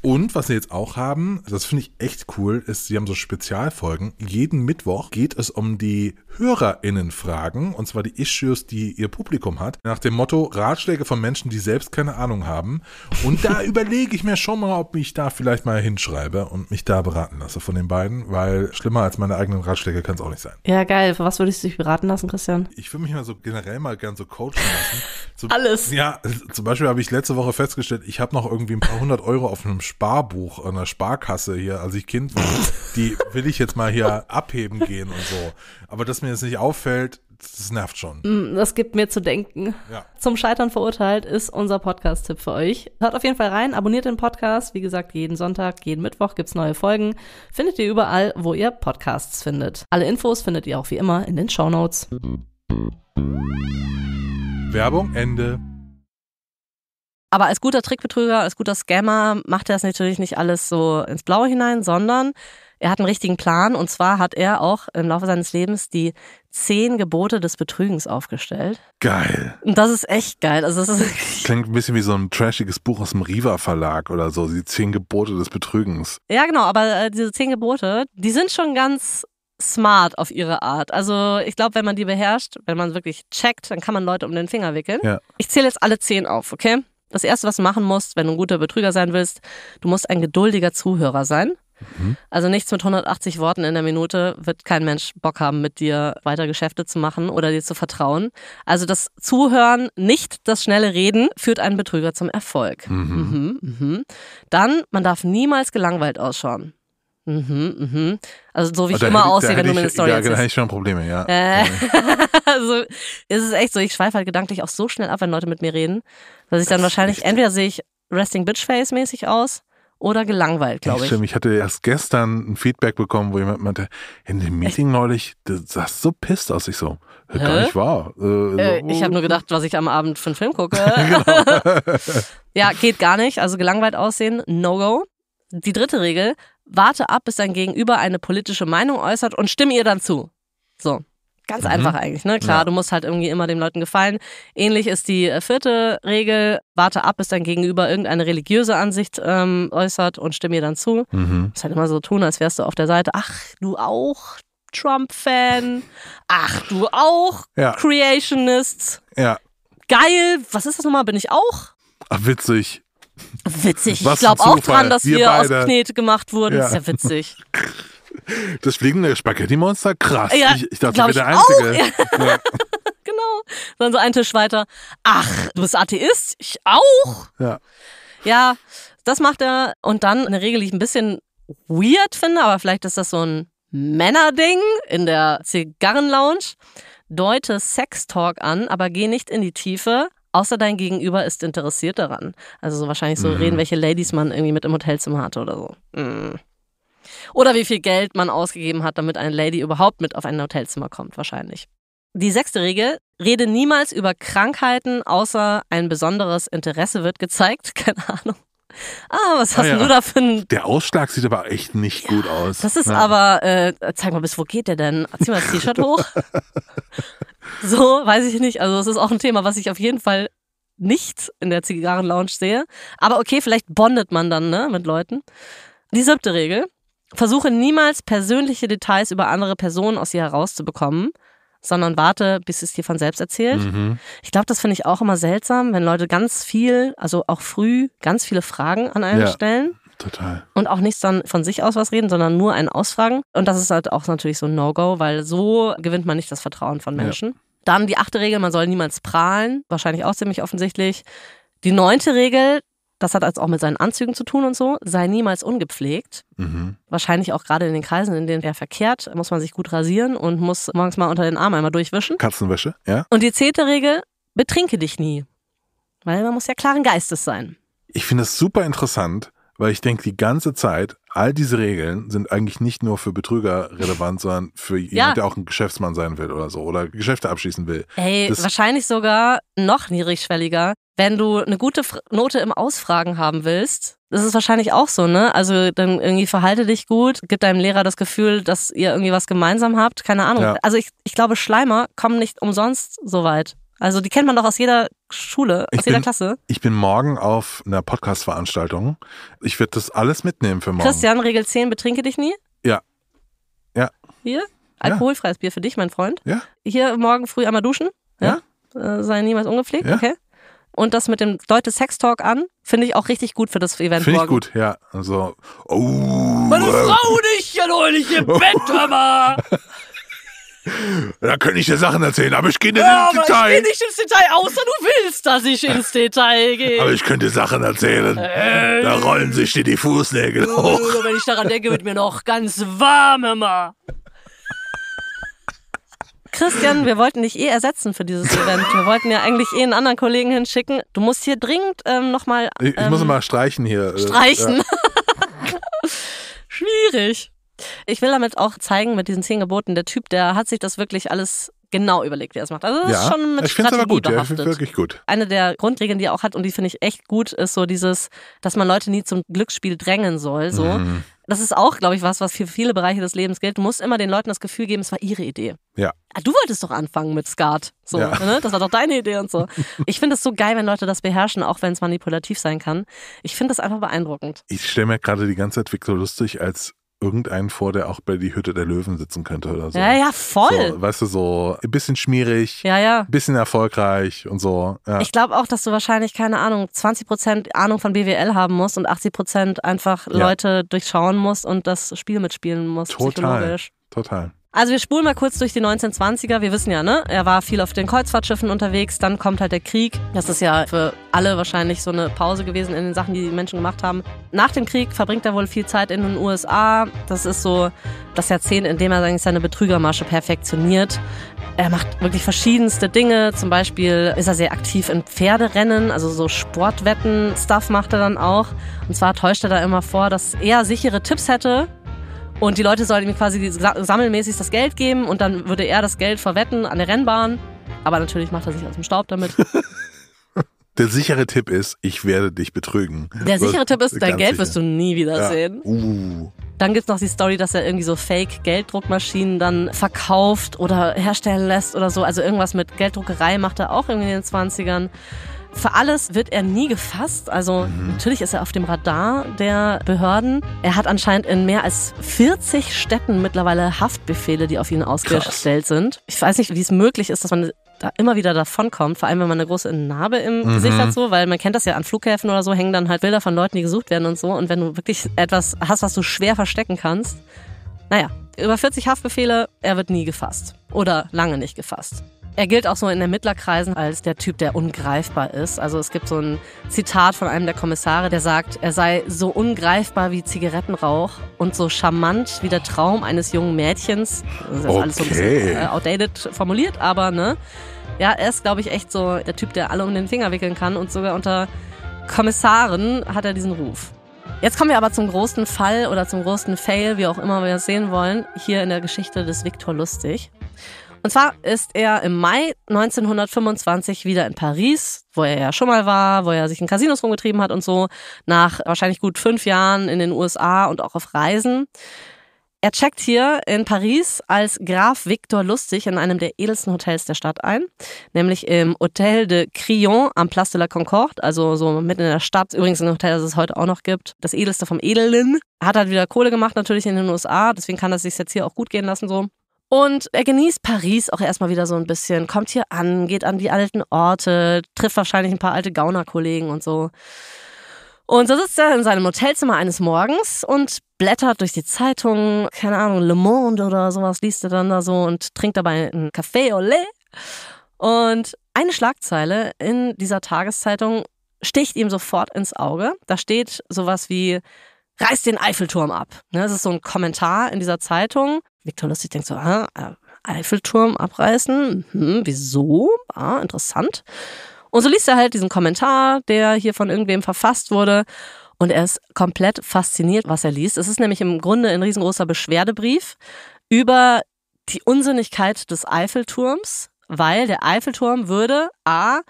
Und was sie jetzt auch haben, das finde ich echt cool, ist, sie haben so Spezialfolgen. Jeden Mittwoch geht es um die HörerInnen-Fragen, und zwar die Issues, die ihr Publikum hat, nach dem Motto Ratschläge von Menschen, die selbst keine Ahnung haben. Und da überlege ich mir schon mal, ob ich da vielleicht mal hinschreibe und mich da beraten lasse von den beiden, weil schlimmer als meine eigenen Ratschläge kann es auch nicht sein. Ja, geil. Für was würdest du dich beraten lassen, Christian? Ich würde mich mal so generell mal gern so coachen lassen. So, Alles. Ja, zum Beispiel habe ich letzte Woche festgestellt, ich habe noch irgendwie ein paar hundert Euro auf einem Sparbuch, an der Sparkasse hier, als ich Kind war, die will ich jetzt mal hier abheben gehen und so. Aber dass mir das nicht auffällt, das nervt schon. Mm, das gibt mir zu denken. Ja. Zum Scheitern verurteilt ist unser Podcast-Tipp für euch. Hört auf jeden Fall rein, abonniert den Podcast. Wie gesagt, jeden Sonntag, jeden Mittwoch gibt es neue Folgen. Findet ihr überall, wo ihr Podcasts findet. Alle Infos findet ihr auch wie immer in den Shownotes. Werbung Ende. Aber als guter Trickbetrüger, als guter Scammer macht er das natürlich nicht alles so ins Blaue hinein, sondern er hat einen richtigen Plan. Und zwar hat er auch im Laufe seines Lebens die zehn Gebote des Betrügens aufgestellt. Geil. Und das ist echt geil. Also das ist Klingt ein bisschen wie so ein trashiges Buch aus dem Riva Verlag oder so. Die zehn Gebote des Betrügens. Ja, genau. Aber äh, diese zehn Gebote, die sind schon ganz smart auf ihre Art. Also ich glaube, wenn man die beherrscht, wenn man wirklich checkt, dann kann man Leute um den Finger wickeln. Ja. Ich zähle jetzt alle zehn auf, okay? Das Erste, was du machen musst, wenn du ein guter Betrüger sein willst, du musst ein geduldiger Zuhörer sein. Mhm. Also nichts mit 180 Worten in der Minute wird kein Mensch Bock haben, mit dir weiter Geschäfte zu machen oder dir zu vertrauen. Also das Zuhören, nicht das schnelle Reden, führt einen Betrüger zum Erfolg. Mhm. Mhm, mhm. Dann, man darf niemals gelangweilt ausschauen. Mhm, mhm. Also so wie also ich immer aussehe, wenn du mir eine Story erzählst. Genau, da hätte ich schon Probleme, ja. Äh, also es ist echt so, ich schweife halt gedanklich auch so schnell ab, wenn Leute mit mir reden, dass ich dann wahrscheinlich, echt. entweder sehe ich Resting Bitch Face mäßig aus oder gelangweilt, glaube ich. Stimmt, ich hatte erst gestern ein Feedback bekommen, wo jemand meinte, in dem Meeting echt? neulich, du sahst so pisst aus. Ich so, äh, gar nicht wahr. Äh, äh, so, also, ich habe nur gedacht, was ich am Abend für einen Film gucke. genau. ja, geht gar nicht. Also gelangweilt aussehen, no go. Die dritte Regel, warte ab, bis dein Gegenüber eine politische Meinung äußert und stimme ihr dann zu. So. Ganz mhm. einfach eigentlich, ne? Klar, ja. du musst halt irgendwie immer den Leuten gefallen. Ähnlich ist die äh, vierte Regel, warte ab, bis dein Gegenüber irgendeine religiöse Ansicht ähm, äußert und stimme ihr dann zu. Mhm. Das halt immer so tun, als wärst du auf der Seite, ach, du auch Trump-Fan, ach, du auch ja. Creationists. Ja. Geil, was ist das nochmal, bin ich auch? Ach, witzig. Witzig. Was ich glaube auch dran, dass wir, wir aus Knete gemacht wurden. Ja. Ist ja witzig. Das fliegende Spaghetti-Monster? Krass. Ja, ich, ich dachte, ich wäre der Einzige. Auch. Ja. genau. Dann so ein Tisch weiter. Ach, du bist Atheist? Ich auch. Ja. Ja, das macht er. Und dann eine Regel, die ich ein bisschen weird finde, aber vielleicht ist das so ein Männerding in der Zigarren-Lounge. Deute Sextalk an, aber geh nicht in die Tiefe außer dein Gegenüber ist interessiert daran. Also so wahrscheinlich so mhm. reden, welche Ladies man irgendwie mit im Hotelzimmer hatte oder so. Mhm. Oder wie viel Geld man ausgegeben hat, damit eine Lady überhaupt mit auf ein Hotelzimmer kommt, wahrscheinlich. Die sechste Regel, rede niemals über Krankheiten, außer ein besonderes Interesse wird gezeigt. Keine Ahnung. Ah, was ah hast ah, ja. du da für ein. Der Ausschlag sieht aber echt nicht ja, gut aus. Das ist ja. aber, äh, zeig mal, bis wo geht der denn? Zieh mal das T-Shirt hoch. So, weiß ich nicht. Also, es ist auch ein Thema, was ich auf jeden Fall nicht in der Zigarren-Lounge sehe. Aber okay, vielleicht bondet man dann ne, mit Leuten. Die siebte Regel. Versuche niemals persönliche Details über andere Personen aus ihr herauszubekommen, sondern warte, bis es dir von selbst erzählt. Mhm. Ich glaube, das finde ich auch immer seltsam, wenn Leute ganz viel, also auch früh, ganz viele Fragen an einem ja. stellen. Total. Und auch nicht dann von sich aus was reden, sondern nur einen ausfragen. Und das ist halt auch natürlich so ein No-Go, weil so gewinnt man nicht das Vertrauen von Menschen. Ja. Dann die achte Regel, man soll niemals prahlen, wahrscheinlich auch ziemlich offensichtlich. Die neunte Regel, das hat also auch mit seinen Anzügen zu tun und so, sei niemals ungepflegt. Mhm. Wahrscheinlich auch gerade in den Kreisen, in denen er verkehrt, muss man sich gut rasieren und muss morgens mal unter den Arm einmal durchwischen. Katzenwäsche, ja. Und die zehnte Regel, betrinke dich nie. Weil man muss ja klaren Geistes sein. Ich finde es super interessant, weil ich denke die ganze Zeit, all diese Regeln sind eigentlich nicht nur für Betrüger relevant, sondern für jemanden, ja. der auch ein Geschäftsmann sein will oder so oder Geschäfte abschließen will. Hey, wahrscheinlich sogar noch niedrigschwelliger. Wenn du eine gute Note im Ausfragen haben willst, das ist wahrscheinlich auch so, ne? Also dann irgendwie verhalte dich gut, gib deinem Lehrer das Gefühl, dass ihr irgendwie was gemeinsam habt, keine Ahnung. Ja. Also ich, ich glaube, Schleimer kommen nicht umsonst so weit. Also die kennt man doch aus jeder Schule, aus ich jeder bin, Klasse. Ich bin morgen auf einer Podcast-Veranstaltung. Ich werde das alles mitnehmen für morgen. Christian, Regel 10, betrinke dich nie? Ja. Ja. Hier? Alkoholfreies ja. Bier für dich, mein Freund. Ja. Hier morgen früh einmal duschen. Ja. ja. Äh, sei niemals ungepflegt. Ja. Okay. Und das mit dem Leute Sex Talk an, finde ich auch richtig gut für das Event. Finde ich gut, ja. Also, oh. Meine Frau nicht ja neulich im Bett, aber. Da könnte ich dir Sachen erzählen, aber ich gehe nicht ja, ins Detail. Ich gehe nicht ins Detail, außer du willst, dass ich ins Detail gehe. Aber ich könnte Sachen erzählen. Äh. Da rollen sich dir die Fußnägel hoch. Oder wenn ich daran denke, wird mir noch ganz warm immer. Christian, wir wollten dich eh ersetzen für dieses Event. Wir wollten ja eigentlich eh einen anderen Kollegen hinschicken. Du musst hier dringend ähm, nochmal. Ähm, ich, ich muss ähm, mal streichen hier. Äh, streichen. Ja. Schwierig. Ich will damit auch zeigen, mit diesen zehn Geboten, der Typ, der hat sich das wirklich alles genau überlegt, wie er es macht. Also das ja, ist schon mit ich finde es aber gut, Ja, ich wirklich gut. Eine der Grundregeln, die er auch hat und die finde ich echt gut, ist so dieses, dass man Leute nie zum Glücksspiel drängen soll. So. Mhm. Das ist auch, glaube ich, was, was für viele Bereiche des Lebens gilt. Du musst immer den Leuten das Gefühl geben, es war ihre Idee. Ja. Ah, du wolltest doch anfangen mit Skat. So, ja. ne? Das war doch deine Idee und so. Ich finde es so geil, wenn Leute das beherrschen, auch wenn es manipulativ sein kann. Ich finde das einfach beeindruckend. Ich stelle mir gerade die ganze Zeit Victor lustig als irgendeinen vor, der auch bei die Hütte der Löwen sitzen könnte oder so. Ja, ja, voll. So, weißt du, so ein bisschen schmierig, ja, ja. ein bisschen erfolgreich und so. Ja. Ich glaube auch, dass du wahrscheinlich, keine Ahnung, 20% Ahnung von BWL haben musst und 80% einfach Leute durchschauen musst und das Spiel mitspielen musst. Total. Total. Also wir spulen mal kurz durch die 1920er. Wir wissen ja, ne? Er war viel auf den Kreuzfahrtschiffen unterwegs. Dann kommt halt der Krieg. Das ist ja für alle wahrscheinlich so eine Pause gewesen in den Sachen, die die Menschen gemacht haben. Nach dem Krieg verbringt er wohl viel Zeit in den USA. Das ist so das Jahrzehnt, in dem er eigentlich seine Betrügermasche perfektioniert. Er macht wirklich verschiedenste Dinge. Zum Beispiel ist er sehr aktiv in Pferderennen, also so Sportwetten-Stuff macht er dann auch. Und zwar täuscht er da immer vor, dass er sichere Tipps hätte und die Leute sollen ihm quasi sammelmäßig das Geld geben und dann würde er das Geld verwetten an der Rennbahn. Aber natürlich macht er sich aus dem Staub damit. Der sichere Tipp ist, ich werde dich betrügen. Der sichere Tipp ist, dein Geld sicher. wirst du nie wiedersehen. Ja. Uh. Dann gibt's noch die Story, dass er irgendwie so Fake-Gelddruckmaschinen dann verkauft oder herstellen lässt oder so. Also irgendwas mit Gelddruckerei macht er auch irgendwie in den 20ern. Für alles wird er nie gefasst. Also mhm. natürlich ist er auf dem Radar der Behörden. Er hat anscheinend in mehr als 40 Städten mittlerweile Haftbefehle, die auf ihn ausgestellt Krass. sind. Ich weiß nicht, wie es möglich ist, dass man da immer wieder davonkommt, vor allem wenn man eine große Narbe im mhm. Gesicht hat, so, weil man kennt das ja an Flughäfen oder so, hängen dann halt Bilder von Leuten, die gesucht werden und so. Und wenn du wirklich etwas hast, was du schwer verstecken kannst, naja, über 40 Haftbefehle, er wird nie gefasst. Oder lange nicht gefasst. Er gilt auch so in Ermittlerkreisen als der Typ, der ungreifbar ist. Also es gibt so ein Zitat von einem der Kommissare, der sagt, er sei so ungreifbar wie Zigarettenrauch und so charmant wie der Traum eines jungen Mädchens. Das ist okay. alles so ein bisschen äh, outdated formuliert, aber ne. Ja, er ist, glaube ich, echt so der Typ, der alle um den Finger wickeln kann und sogar unter Kommissaren hat er diesen Ruf. Jetzt kommen wir aber zum großen Fall oder zum großen Fail, wie auch immer wir es sehen wollen, hier in der Geschichte des Viktor Lustig. Und zwar ist er im Mai 1925 wieder in Paris, wo er ja schon mal war, wo er sich in Casinos rumgetrieben hat und so, nach wahrscheinlich gut fünf Jahren in den USA und auch auf Reisen. Er checkt hier in Paris als Graf Victor Lustig in einem der edelsten Hotels der Stadt ein, nämlich im Hotel de Crillon am Place de la Concorde, also so mitten in der Stadt. Übrigens ein Hotel, das es heute auch noch gibt. Das edelste vom Edelen. Hat halt wieder Kohle gemacht natürlich in den USA, deswegen kann das sich jetzt hier auch gut gehen lassen so. Und er genießt Paris auch erstmal wieder so ein bisschen, kommt hier an, geht an die alten Orte, trifft wahrscheinlich ein paar alte Gaunerkollegen und so. Und so sitzt er in seinem Hotelzimmer eines Morgens und blättert durch die Zeitungen, keine Ahnung, Le Monde oder sowas liest er dann da so und trinkt dabei einen Café au lait. Und eine Schlagzeile in dieser Tageszeitung sticht ihm sofort ins Auge. Da steht sowas wie, reißt den Eiffelturm ab. Ne, das ist so ein Kommentar in dieser Zeitung Viktor Lustig denkt so, ah, äh, Eiffelturm abreißen, hm, wieso? Ah, interessant. Und so liest er halt diesen Kommentar, der hier von irgendwem verfasst wurde. Und er ist komplett fasziniert, was er liest. Es ist nämlich im Grunde ein riesengroßer Beschwerdebrief über die Unsinnigkeit des Eiffelturms, weil der Eiffelturm würde A,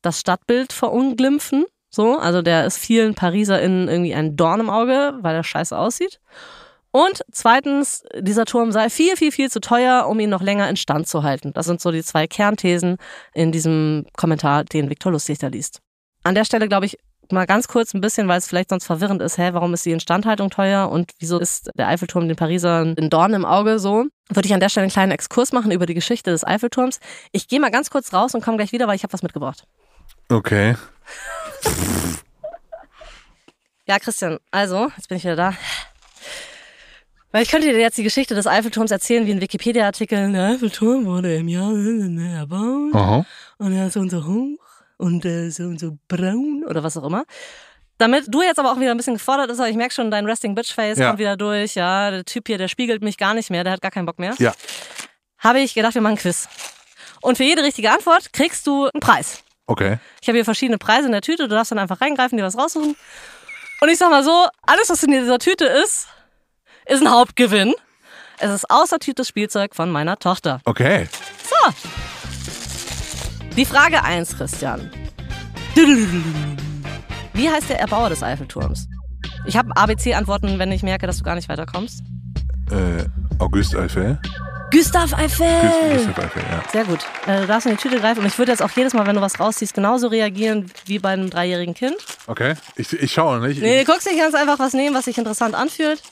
das Stadtbild verunglimpfen. So, also der ist vielen PariserInnen irgendwie ein Dorn im Auge, weil er scheiße aussieht. Und zweitens, dieser Turm sei viel, viel, viel zu teuer, um ihn noch länger in Stand zu halten. Das sind so die zwei Kernthesen in diesem Kommentar, den Viktor Lustig da liest. An der Stelle, glaube ich, mal ganz kurz ein bisschen, weil es vielleicht sonst verwirrend ist, hä, warum ist die Instandhaltung teuer und wieso ist der Eiffelturm den Parisern in Dorn im Auge so? Würde ich an der Stelle einen kleinen Exkurs machen über die Geschichte des Eiffelturms. Ich gehe mal ganz kurz raus und komme gleich wieder, weil ich habe was mitgebracht. Okay. ja, Christian, also, jetzt bin ich wieder da. Weil ich könnte dir jetzt die Geschichte des Eiffelturms erzählen, wie ein Wikipedia-Artikel. Der ne, Eiffelturm wurde im Jahr ne, ne, erbaut. Und er ist so und so hoch und äh, so und so braun oder was auch immer. Damit du jetzt aber auch wieder ein bisschen gefordert bist, aber ich merke schon, dein Resting Bitch Face ja. kommt wieder durch. Ja, der Typ hier, der spiegelt mich gar nicht mehr, der hat gar keinen Bock mehr. Ja. Habe ich gedacht, wir machen ein Quiz. Und für jede richtige Antwort kriegst du einen Preis. Okay. Ich habe hier verschiedene Preise in der Tüte, du darfst dann einfach reingreifen, dir was raussuchen. Und ich sag mal so, alles, was in dieser Tüte ist, ist ein Hauptgewinn. Es ist aussortiertes Spielzeug von meiner Tochter. Okay. So. Die Frage 1, Christian. Wie heißt der Erbauer des Eiffelturms? Ich habe ABC-Antworten, wenn ich merke, dass du gar nicht weiterkommst. Äh, August Eiffel. Gustav Eiffel. Gustav Eiffel, ja. Sehr gut. Äh, du darfst in die Tüte greifen. Und ich würde jetzt auch jedes Mal, wenn du was rausziehst, genauso reagieren wie bei einem dreijährigen Kind. Okay. Ich, ich schaue nicht. Nee, du guckst nicht ganz einfach was nehmen, was sich interessant anfühlt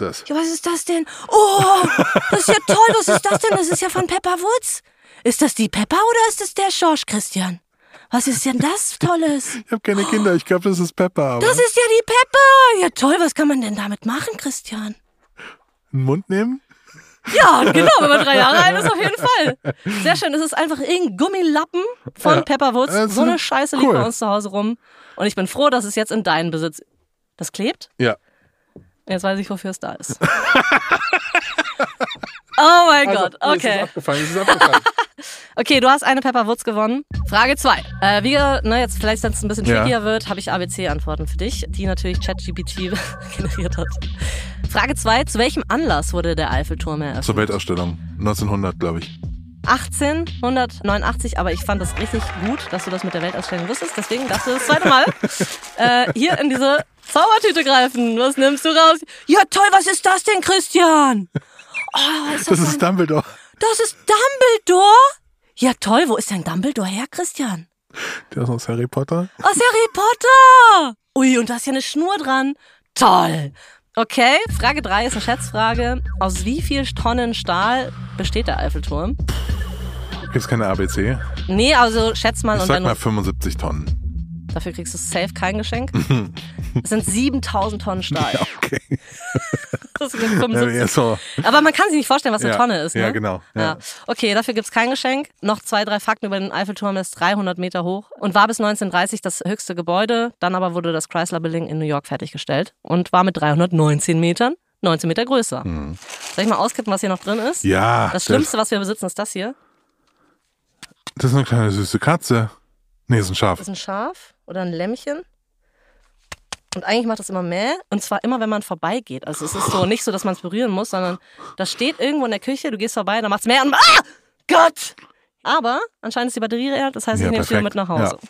das? Ja, was ist das denn? Oh, das ist ja toll. Was ist das denn? Das ist ja von Pepper Woods. Ist das die Pepper oder ist das der Schorsch, Christian? Was ist denn das Tolles? Ich habe keine Kinder. Ich glaube, das ist Pepper. Aber... Das ist ja die Pepper. Ja, toll. Was kann man denn damit machen, Christian? Einen Mund nehmen? Ja, genau, wenn man drei Jahre alt ist, auf jeden Fall. Sehr schön. Es ist einfach irgendein Gummilappen von ja. Pepperwoods. so eine Scheiße cool. liegt bei uns zu Hause rum. Und ich bin froh, dass es jetzt in deinen Besitz. Das klebt? Ja. Jetzt weiß ich, wofür es da ist. oh mein also, Gott, okay. Nee, es ist abgefallen, es ist abgefallen. okay, du hast eine Pepperwurz gewonnen. Frage 2. Äh, wie ne, jetzt vielleicht, wenn es ein bisschen trickier ja. wird, habe ich ABC-Antworten für dich, die natürlich ChatGPT generiert hat. Frage 2. Zu welchem Anlass wurde der Eiffelturm eröffnet? Zur Weltausstellung. 1900, glaube ich. 1889, aber ich fand das richtig gut, dass du das mit der Weltausstellung wusstest. Deswegen darfst du das zweite Mal äh, hier in diese Zaubertüte greifen. Was nimmst du raus? Ja, toll, was ist das denn, Christian? Oh, ist das, das ist ein... Dumbledore. Das ist Dumbledore? Ja, toll, wo ist denn Dumbledore her, Christian? Der ist aus Harry Potter. Aus Harry Potter! Ui, und da ist ja eine Schnur dran. Toll! Okay, Frage 3 ist eine Schätzfrage. Aus wie viel Tonnen Stahl besteht der Eiffelturm? Gibt es keine ABC? Nee, also schätz mal. Ich und sag mal 75 Tonnen. Dafür kriegst du safe kein Geschenk. Das sind 7000 Tonnen Stahl. Ja, okay. Das also, Ja, so. Aber man kann sich nicht vorstellen, was eine ja, Tonne ist. Ne? Genau. Ja, genau. Ja. Okay, dafür gibt es kein Geschenk. Noch zwei, drei Fakten über den Eiffelturm. Er ist 300 Meter hoch und war bis 1930 das höchste Gebäude. Dann aber wurde das Chrysler Building in New York fertiggestellt und war mit 319 Metern 19 Meter größer. Hm. Soll ich mal auskippen, was hier noch drin ist? Ja. Das Schlimmste, das was wir besitzen, ist das hier. Das ist eine kleine süße Katze. Nee, ist ein Schaf. Das Ist ein Schaf oder ein Lämmchen? Und eigentlich macht das immer mehr. Und zwar immer, wenn man vorbeigeht. Also es ist so nicht so, dass man es berühren muss, sondern das steht irgendwo in der Küche, du gehst vorbei, dann macht es mehr und ah! Gott! Aber anscheinend ist die Batterie leer, das heißt, ich ja, nehme es wieder mit nach Hause. Ja.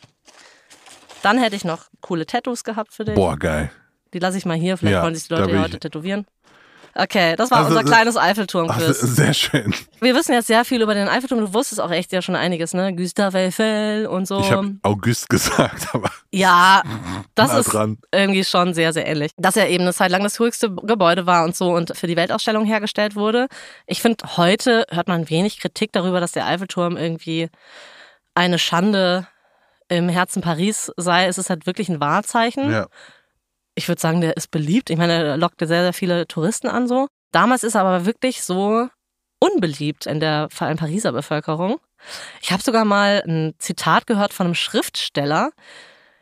Dann hätte ich noch coole Tattoos gehabt für dich. Boah, geil. Die lasse ich mal hier, vielleicht ja, wollen sich die Leute ja heute tätowieren. Okay, das war also, unser kleines Eiffelturm-Quiz. Also, sehr schön. Wir wissen jetzt sehr viel über den Eiffelturm. Du wusstest auch echt ja schon einiges, ne? Gustave Eiffel und so. Ich habe August gesagt, aber. Ja, das ist dran. irgendwie schon sehr, sehr ähnlich. Dass er eben eine Zeit lang das höchste Gebäude war und so und für die Weltausstellung hergestellt wurde. Ich finde, heute hört man wenig Kritik darüber, dass der Eiffelturm irgendwie eine Schande im Herzen Paris sei. Es ist halt wirklich ein Wahrzeichen. Ja ich würde sagen, der ist beliebt. Ich meine, er lockte sehr, sehr viele Touristen an so. Damals ist er aber wirklich so unbeliebt in der vor allem Pariser Bevölkerung. Ich habe sogar mal ein Zitat gehört von einem Schriftsteller,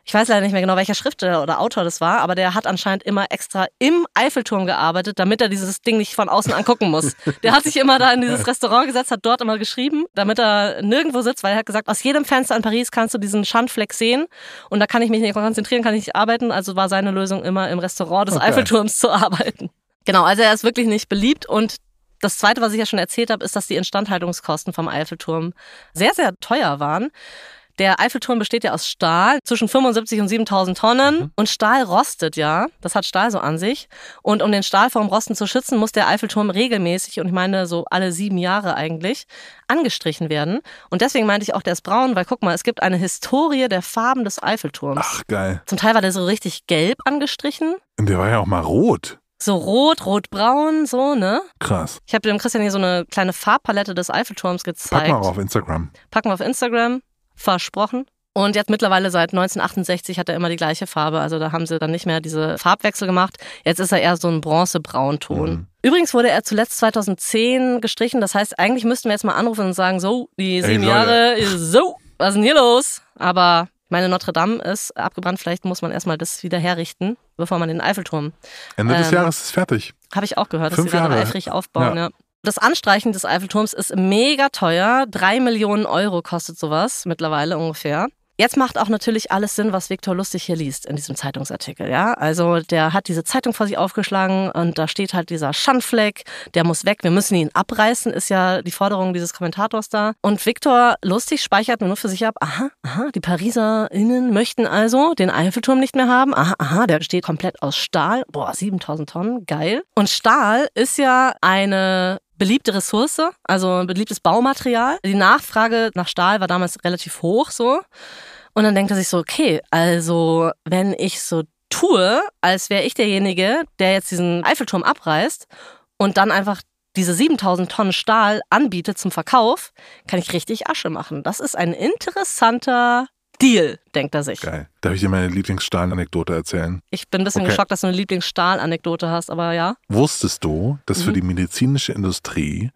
ich weiß leider nicht mehr genau, welcher Schriftsteller oder Autor das war, aber der hat anscheinend immer extra im Eiffelturm gearbeitet, damit er dieses Ding nicht von außen angucken muss. Der hat sich immer da in dieses Restaurant gesetzt, hat dort immer geschrieben, damit er nirgendwo sitzt, weil er hat gesagt, aus jedem Fenster in Paris kannst du diesen Schandfleck sehen und da kann ich mich nicht konzentrieren, kann ich nicht arbeiten. Also war seine Lösung immer im Restaurant des okay. Eiffelturms zu arbeiten. Genau, also er ist wirklich nicht beliebt und das Zweite, was ich ja schon erzählt habe, ist, dass die Instandhaltungskosten vom Eiffelturm sehr, sehr teuer waren. Der Eiffelturm besteht ja aus Stahl, zwischen 75 und 7000 Tonnen. Mhm. Und Stahl rostet ja. Das hat Stahl so an sich. Und um den Stahl vom Rosten zu schützen, muss der Eiffelturm regelmäßig, und ich meine so alle sieben Jahre eigentlich, angestrichen werden. Und deswegen meinte ich auch, der ist braun, weil guck mal, es gibt eine Historie der Farben des Eiffelturms. Ach, geil. Zum Teil war der so richtig gelb angestrichen. Und der war ja auch mal rot. So rot, rotbraun, so, ne? Krass. Ich habe dem Christian hier so eine kleine Farbpalette des Eiffelturms gezeigt. Packen wir auf Instagram. Packen wir auf Instagram versprochen. Und jetzt mittlerweile seit 1968 hat er immer die gleiche Farbe. Also da haben sie dann nicht mehr diese Farbwechsel gemacht. Jetzt ist er eher so ein Bronzebraunton. Mhm. Übrigens wurde er zuletzt 2010 gestrichen. Das heißt, eigentlich müssten wir jetzt mal anrufen und sagen, so, die sieben hey, Jahre, so, was ist denn hier los? Aber meine Notre Dame ist abgebrannt. Vielleicht muss man erstmal das wieder herrichten, bevor man den Eiffelturm. Ende ähm, des Jahres ist fertig. Habe ich auch gehört, Fünf dass sie gerade eifrig aufbauen. Ja. ja. Das Anstreichen des Eiffelturms ist mega teuer. Drei Millionen Euro kostet sowas mittlerweile ungefähr. Jetzt macht auch natürlich alles Sinn, was Viktor Lustig hier liest in diesem Zeitungsartikel, ja? Also, der hat diese Zeitung vor sich aufgeschlagen und da steht halt dieser Schandfleck, der muss weg, wir müssen ihn abreißen, ist ja die Forderung dieses Kommentators da. Und Viktor Lustig speichert nur für sich ab, aha, aha, die PariserInnen möchten also den Eiffelturm nicht mehr haben, aha, aha, der steht komplett aus Stahl, boah, 7000 Tonnen, geil. Und Stahl ist ja eine beliebte Ressource, also ein beliebtes Baumaterial. Die Nachfrage nach Stahl war damals relativ hoch so. Und dann denkt er sich so, okay, also wenn ich so tue, als wäre ich derjenige, der jetzt diesen Eiffelturm abreißt und dann einfach diese 7000 Tonnen Stahl anbietet zum Verkauf, kann ich richtig Asche machen. Das ist ein interessanter Deal, denkt er sich. Geil. Darf ich dir meine Lieblingsstahl-Anekdote erzählen? Ich bin ein bisschen okay. geschockt, dass du eine Lieblingsstahl-Anekdote hast, aber ja. Wusstest du, dass mhm. für die medizinische Industrie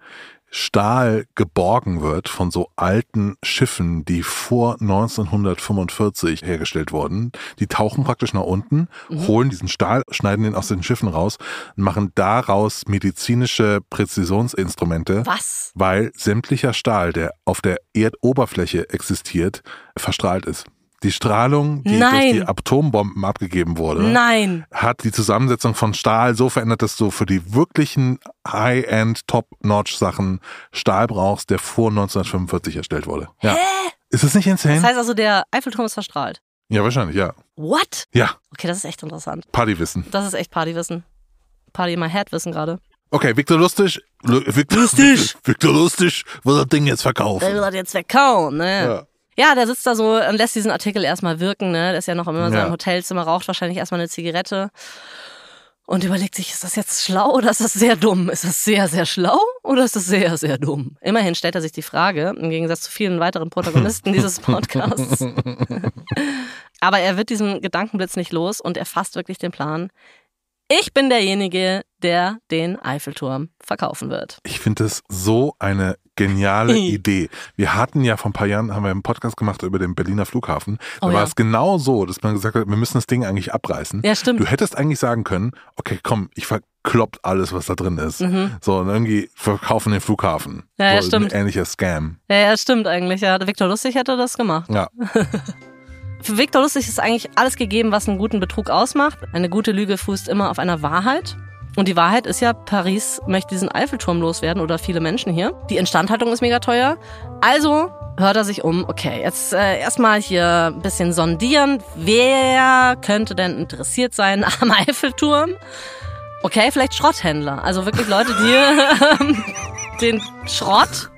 Stahl geborgen wird von so alten Schiffen, die vor 1945 hergestellt wurden. Die tauchen praktisch nach unten, mhm. holen diesen Stahl, schneiden den aus den Schiffen raus und machen daraus medizinische Präzisionsinstrumente. Was? Weil sämtlicher Stahl, der auf der Erdoberfläche existiert, verstrahlt ist. Die Strahlung, die Nein. durch die Atombomben abgegeben wurde, Nein. hat die Zusammensetzung von Stahl so verändert, dass du für die wirklichen High-End, Top-Notch-Sachen Stahl brauchst, der vor 1945 erstellt wurde. Ja. Hä? Ist das nicht insane? Das heißt also, der Eiffelturm ist verstrahlt. Ja, wahrscheinlich, ja. What? Ja. Okay, das ist echt interessant. Partywissen. Das ist echt Partywissen. Party in my head wissen gerade. Okay, Victor Lustig. Victor Lustig. Victor Lustig Wird das Ding jetzt verkaufen. Wer will das jetzt verkaufen, ne? Ja. Ja, der sitzt da so und lässt diesen Artikel erstmal wirken, ne? Der ist ja noch immer ja. so im Hotelzimmer, raucht wahrscheinlich erstmal eine Zigarette und überlegt sich, ist das jetzt schlau oder ist das sehr dumm? Ist das sehr, sehr schlau oder ist das sehr, sehr dumm? Immerhin stellt er sich die Frage, im Gegensatz zu vielen weiteren Protagonisten dieses Podcasts. Aber er wird diesen Gedankenblitz nicht los und er fasst wirklich den Plan. Ich bin derjenige, der den Eiffelturm verkaufen wird. Ich finde das so eine geniale Idee. Wir hatten ja vor ein paar Jahren, haben wir einen Podcast gemacht über den Berliner Flughafen. Da oh, war ja. es genau so, dass man gesagt hat, wir müssen das Ding eigentlich abreißen. Ja, stimmt. Du hättest eigentlich sagen können, okay, komm, ich verkloppt alles, was da drin ist. Mhm. So, und irgendwie verkaufen den Flughafen. Ja, ja so, stimmt. Ein ähnlicher Scam. Ja, ja, stimmt eigentlich. Ja, Victor Lustig hätte das gemacht. Ja. Für Victor Lustig ist eigentlich alles gegeben, was einen guten Betrug ausmacht. Eine gute Lüge fußt immer auf einer Wahrheit. Und die Wahrheit ist ja, Paris möchte diesen Eiffelturm loswerden oder viele Menschen hier. Die Instandhaltung ist mega teuer. Also hört er sich um, okay, jetzt äh, erstmal hier ein bisschen sondieren. Wer könnte denn interessiert sein am Eiffelturm? Okay, vielleicht Schrotthändler. Also wirklich Leute, die äh, den Schrott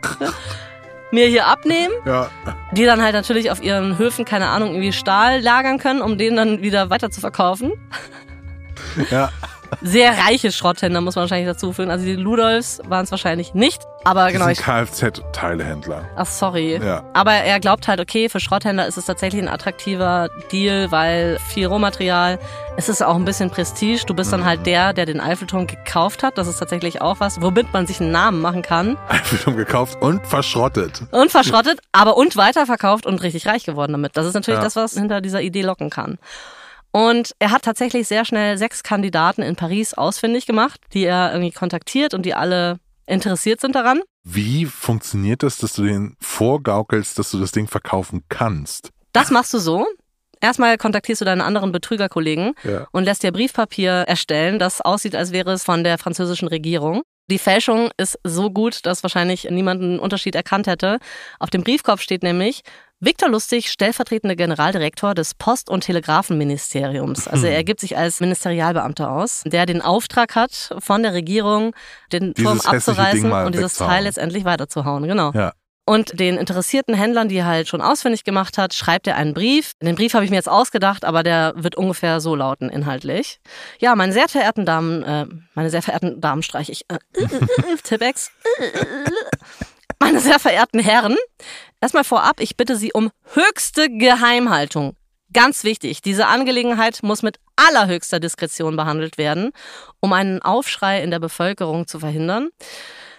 mir hier abnehmen, ja. die dann halt natürlich auf ihren Höfen, keine Ahnung, irgendwie Stahl lagern können, um den dann wieder weiter zu verkaufen. Ja sehr reiche Schrotthändler, muss man wahrscheinlich dazu führen. Also die Ludolfs waren es wahrscheinlich nicht. Aber die genau. Sind Kfz-Teilehändler. Ach, sorry. Ja. Aber er glaubt halt, okay, für Schrotthändler ist es tatsächlich ein attraktiver Deal, weil viel Rohmaterial, es ist auch ein bisschen Prestige. Du bist mhm. dann halt mhm. der, der den Eiffelturm gekauft hat. Das ist tatsächlich auch was, womit man sich einen Namen machen kann. Eiffelturm gekauft und verschrottet. Und verschrottet, aber und weiterverkauft und richtig reich geworden damit. Das ist natürlich ja. das, was hinter dieser Idee locken kann. Und er hat tatsächlich sehr schnell sechs Kandidaten in Paris ausfindig gemacht, die er irgendwie kontaktiert und die alle interessiert sind daran. Wie funktioniert das, dass du den vorgaukelst, dass du das Ding verkaufen kannst? Das machst du so. Erstmal kontaktierst du deinen anderen Betrügerkollegen ja. und lässt dir Briefpapier erstellen, das aussieht, als wäre es von der französischen Regierung. Die Fälschung ist so gut, dass wahrscheinlich niemand einen Unterschied erkannt hätte. Auf dem Briefkopf steht nämlich Viktor Lustig, stellvertretender Generaldirektor des Post- und Telegrafenministeriums. Also hm. er gibt sich als Ministerialbeamter aus, der den Auftrag hat, von der Regierung den dieses Turm abzureißen und dieses Teil letztendlich weiterzuhauen. Genau. Ja. Und den interessierten Händlern, die er halt schon ausfindig gemacht hat, schreibt er einen Brief. Den Brief habe ich mir jetzt ausgedacht, aber der wird ungefähr so lauten inhaltlich. Ja, meine sehr verehrten Damen, äh, meine sehr verehrten Damen streiche ich. Äh, äh, äh, äh Tippex. Äh, äh, meine sehr verehrten Herren, erstmal vorab, ich bitte Sie um höchste Geheimhaltung. Ganz wichtig, diese Angelegenheit muss mit allerhöchster Diskretion behandelt werden, um einen Aufschrei in der Bevölkerung zu verhindern.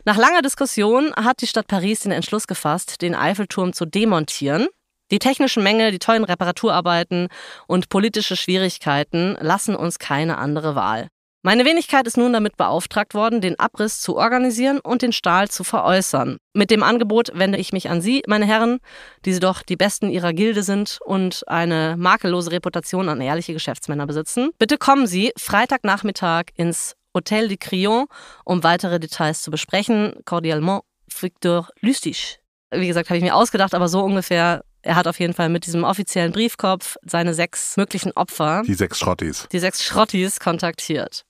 Nach langer Diskussion hat die Stadt Paris den Entschluss gefasst, den Eiffelturm zu demontieren. Die technischen Mängel, die tollen Reparaturarbeiten und politische Schwierigkeiten lassen uns keine andere Wahl. Meine Wenigkeit ist nun damit beauftragt worden, den Abriss zu organisieren und den Stahl zu veräußern. Mit dem Angebot wende ich mich an Sie, meine Herren, die Sie doch die Besten Ihrer Gilde sind und eine makellose Reputation an ehrliche Geschäftsmänner besitzen. Bitte kommen Sie Freitagnachmittag ins Hotel de Crillon, um weitere Details zu besprechen. Cordialement, Victor Lustig. Wie gesagt, habe ich mir ausgedacht, aber so ungefähr er hat auf jeden Fall mit diesem offiziellen Briefkopf seine sechs möglichen Opfer, die sechs Schrottis, die sechs Schrottis kontaktiert.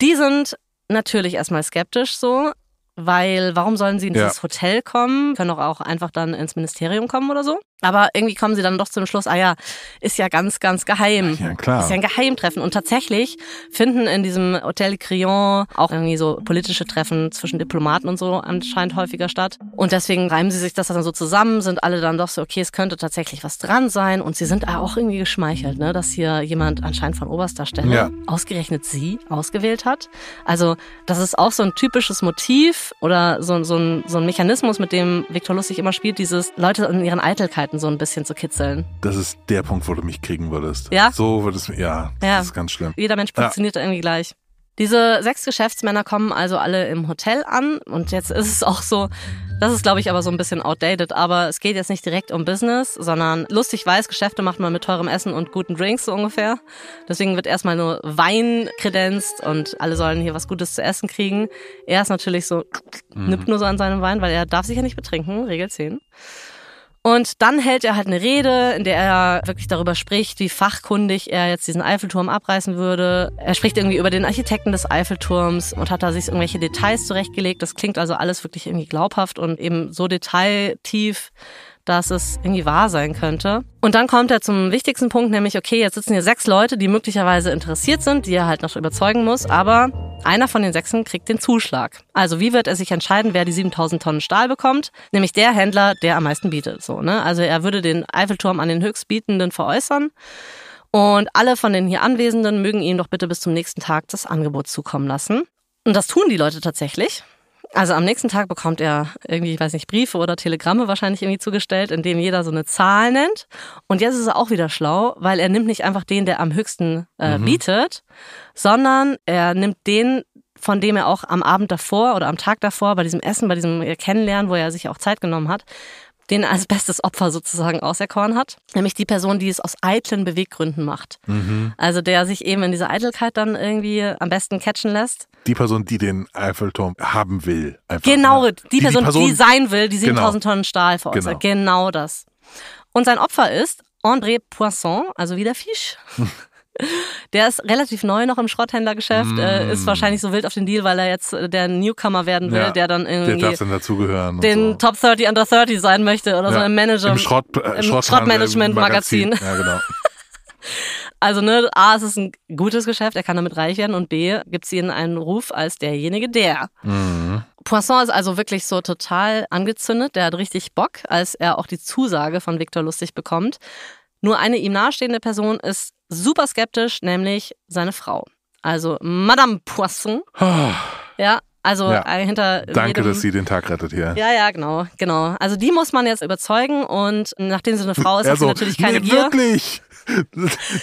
Die sind natürlich erstmal skeptisch so, weil warum sollen sie in ja. dieses Hotel kommen? Können doch auch einfach dann ins Ministerium kommen oder so. Aber irgendwie kommen sie dann doch zum Schluss, ah ja, ist ja ganz, ganz geheim. Ja, klar. Ist ja ein Geheimtreffen. Und tatsächlich finden in diesem Hotel Crillon auch irgendwie so politische Treffen zwischen Diplomaten und so anscheinend häufiger statt. Und deswegen reimen sie sich das dann so zusammen, sind alle dann doch so, okay, es könnte tatsächlich was dran sein. Und sie sind auch irgendwie geschmeichelt, ne, dass hier jemand anscheinend von oberster Stelle ja. ausgerechnet sie ausgewählt hat. Also, das ist auch so ein typisches Motiv oder so, so, ein, so ein Mechanismus, mit dem Viktor Lustig immer spielt, dieses Leute in ihren Eitelkeiten Fähigkeiten so ein bisschen zu kitzeln. Das ist der Punkt, wo du mich kriegen würdest. Ja? So würdest du, ja, das ja. ist ganz schlimm. Jeder Mensch funktioniert ja. irgendwie gleich. Diese sechs Geschäftsmänner kommen also alle im Hotel an und jetzt ist es auch so, das ist glaube ich aber so ein bisschen outdated, aber es geht jetzt nicht direkt um Business, sondern lustig weiß, Geschäfte macht man mit teurem Essen und guten Drinks so ungefähr. Deswegen wird erstmal nur Wein kredenzt und alle sollen hier was Gutes zu essen kriegen. Er ist natürlich so, mhm. nippt nur so an seinem Wein, weil er darf sich ja nicht betrinken, Regel 10. Und dann hält er halt eine Rede, in der er wirklich darüber spricht, wie fachkundig er jetzt diesen Eiffelturm abreißen würde. Er spricht irgendwie über den Architekten des Eiffelturms und hat da sich irgendwelche Details zurechtgelegt. Das klingt also alles wirklich irgendwie glaubhaft und eben so detailtief dass es irgendwie wahr sein könnte. Und dann kommt er zum wichtigsten Punkt, nämlich, okay, jetzt sitzen hier sechs Leute, die möglicherweise interessiert sind, die er halt noch überzeugen muss, aber einer von den sechsen kriegt den Zuschlag. Also wie wird er sich entscheiden, wer die 7000 Tonnen Stahl bekommt? Nämlich der Händler, der am meisten bietet. So, ne? Also er würde den Eiffelturm an den Höchstbietenden veräußern. Und alle von den hier Anwesenden mögen ihm doch bitte bis zum nächsten Tag das Angebot zukommen lassen. Und das tun die Leute tatsächlich. Also am nächsten Tag bekommt er irgendwie, ich weiß nicht, Briefe oder Telegramme wahrscheinlich irgendwie zugestellt, in denen jeder so eine Zahl nennt. Und jetzt ist er auch wieder schlau, weil er nimmt nicht einfach den, der am höchsten äh, mhm. bietet, sondern er nimmt den, von dem er auch am Abend davor oder am Tag davor bei diesem Essen, bei diesem Kennenlernen, wo er sich auch Zeit genommen hat, den als bestes Opfer sozusagen auserkoren hat. Nämlich die Person, die es aus eitlen Beweggründen macht. Mhm. Also der sich eben in dieser Eitelkeit dann irgendwie am besten catchen lässt. Die Person, die den Eiffelturm haben will. Einfach, genau, ne? die, die, Person, die, Person, die sein will, die 7000 genau. Tonnen Stahl veräußert. Genau. genau das. Und sein Opfer ist André Poisson, also wieder Fisch. Der ist relativ neu noch im Schrotthändlergeschäft, äh, mm. äh, ist wahrscheinlich so wild auf den Deal, weil er jetzt äh, der Newcomer werden will, ja, der dann irgendwie der darf dazugehören den so. Top 30 Under 30 sein möchte oder ja, so ein Manager im, Schrott, äh, im Schrottmanagement Magazin. Magazin. Ja, genau. Also ne, A, es ist ein gutes Geschäft, er kann damit reich werden und B, gibt es ihnen einen Ruf als derjenige, der. Mhm. Poisson ist also wirklich so total angezündet, der hat richtig Bock, als er auch die Zusage von Victor Lustig bekommt. Nur eine ihm nahestehende Person ist super skeptisch, nämlich seine Frau. Also Madame Poisson. Ah. Ja, also ja. Äh, hinter. Danke, jedem, dass sie den Tag rettet hier. Ja, ja, genau, genau. Also die muss man jetzt überzeugen und nachdem sie eine Frau ist, also, hat sie also, natürlich keine nee, Gier. Wirklich?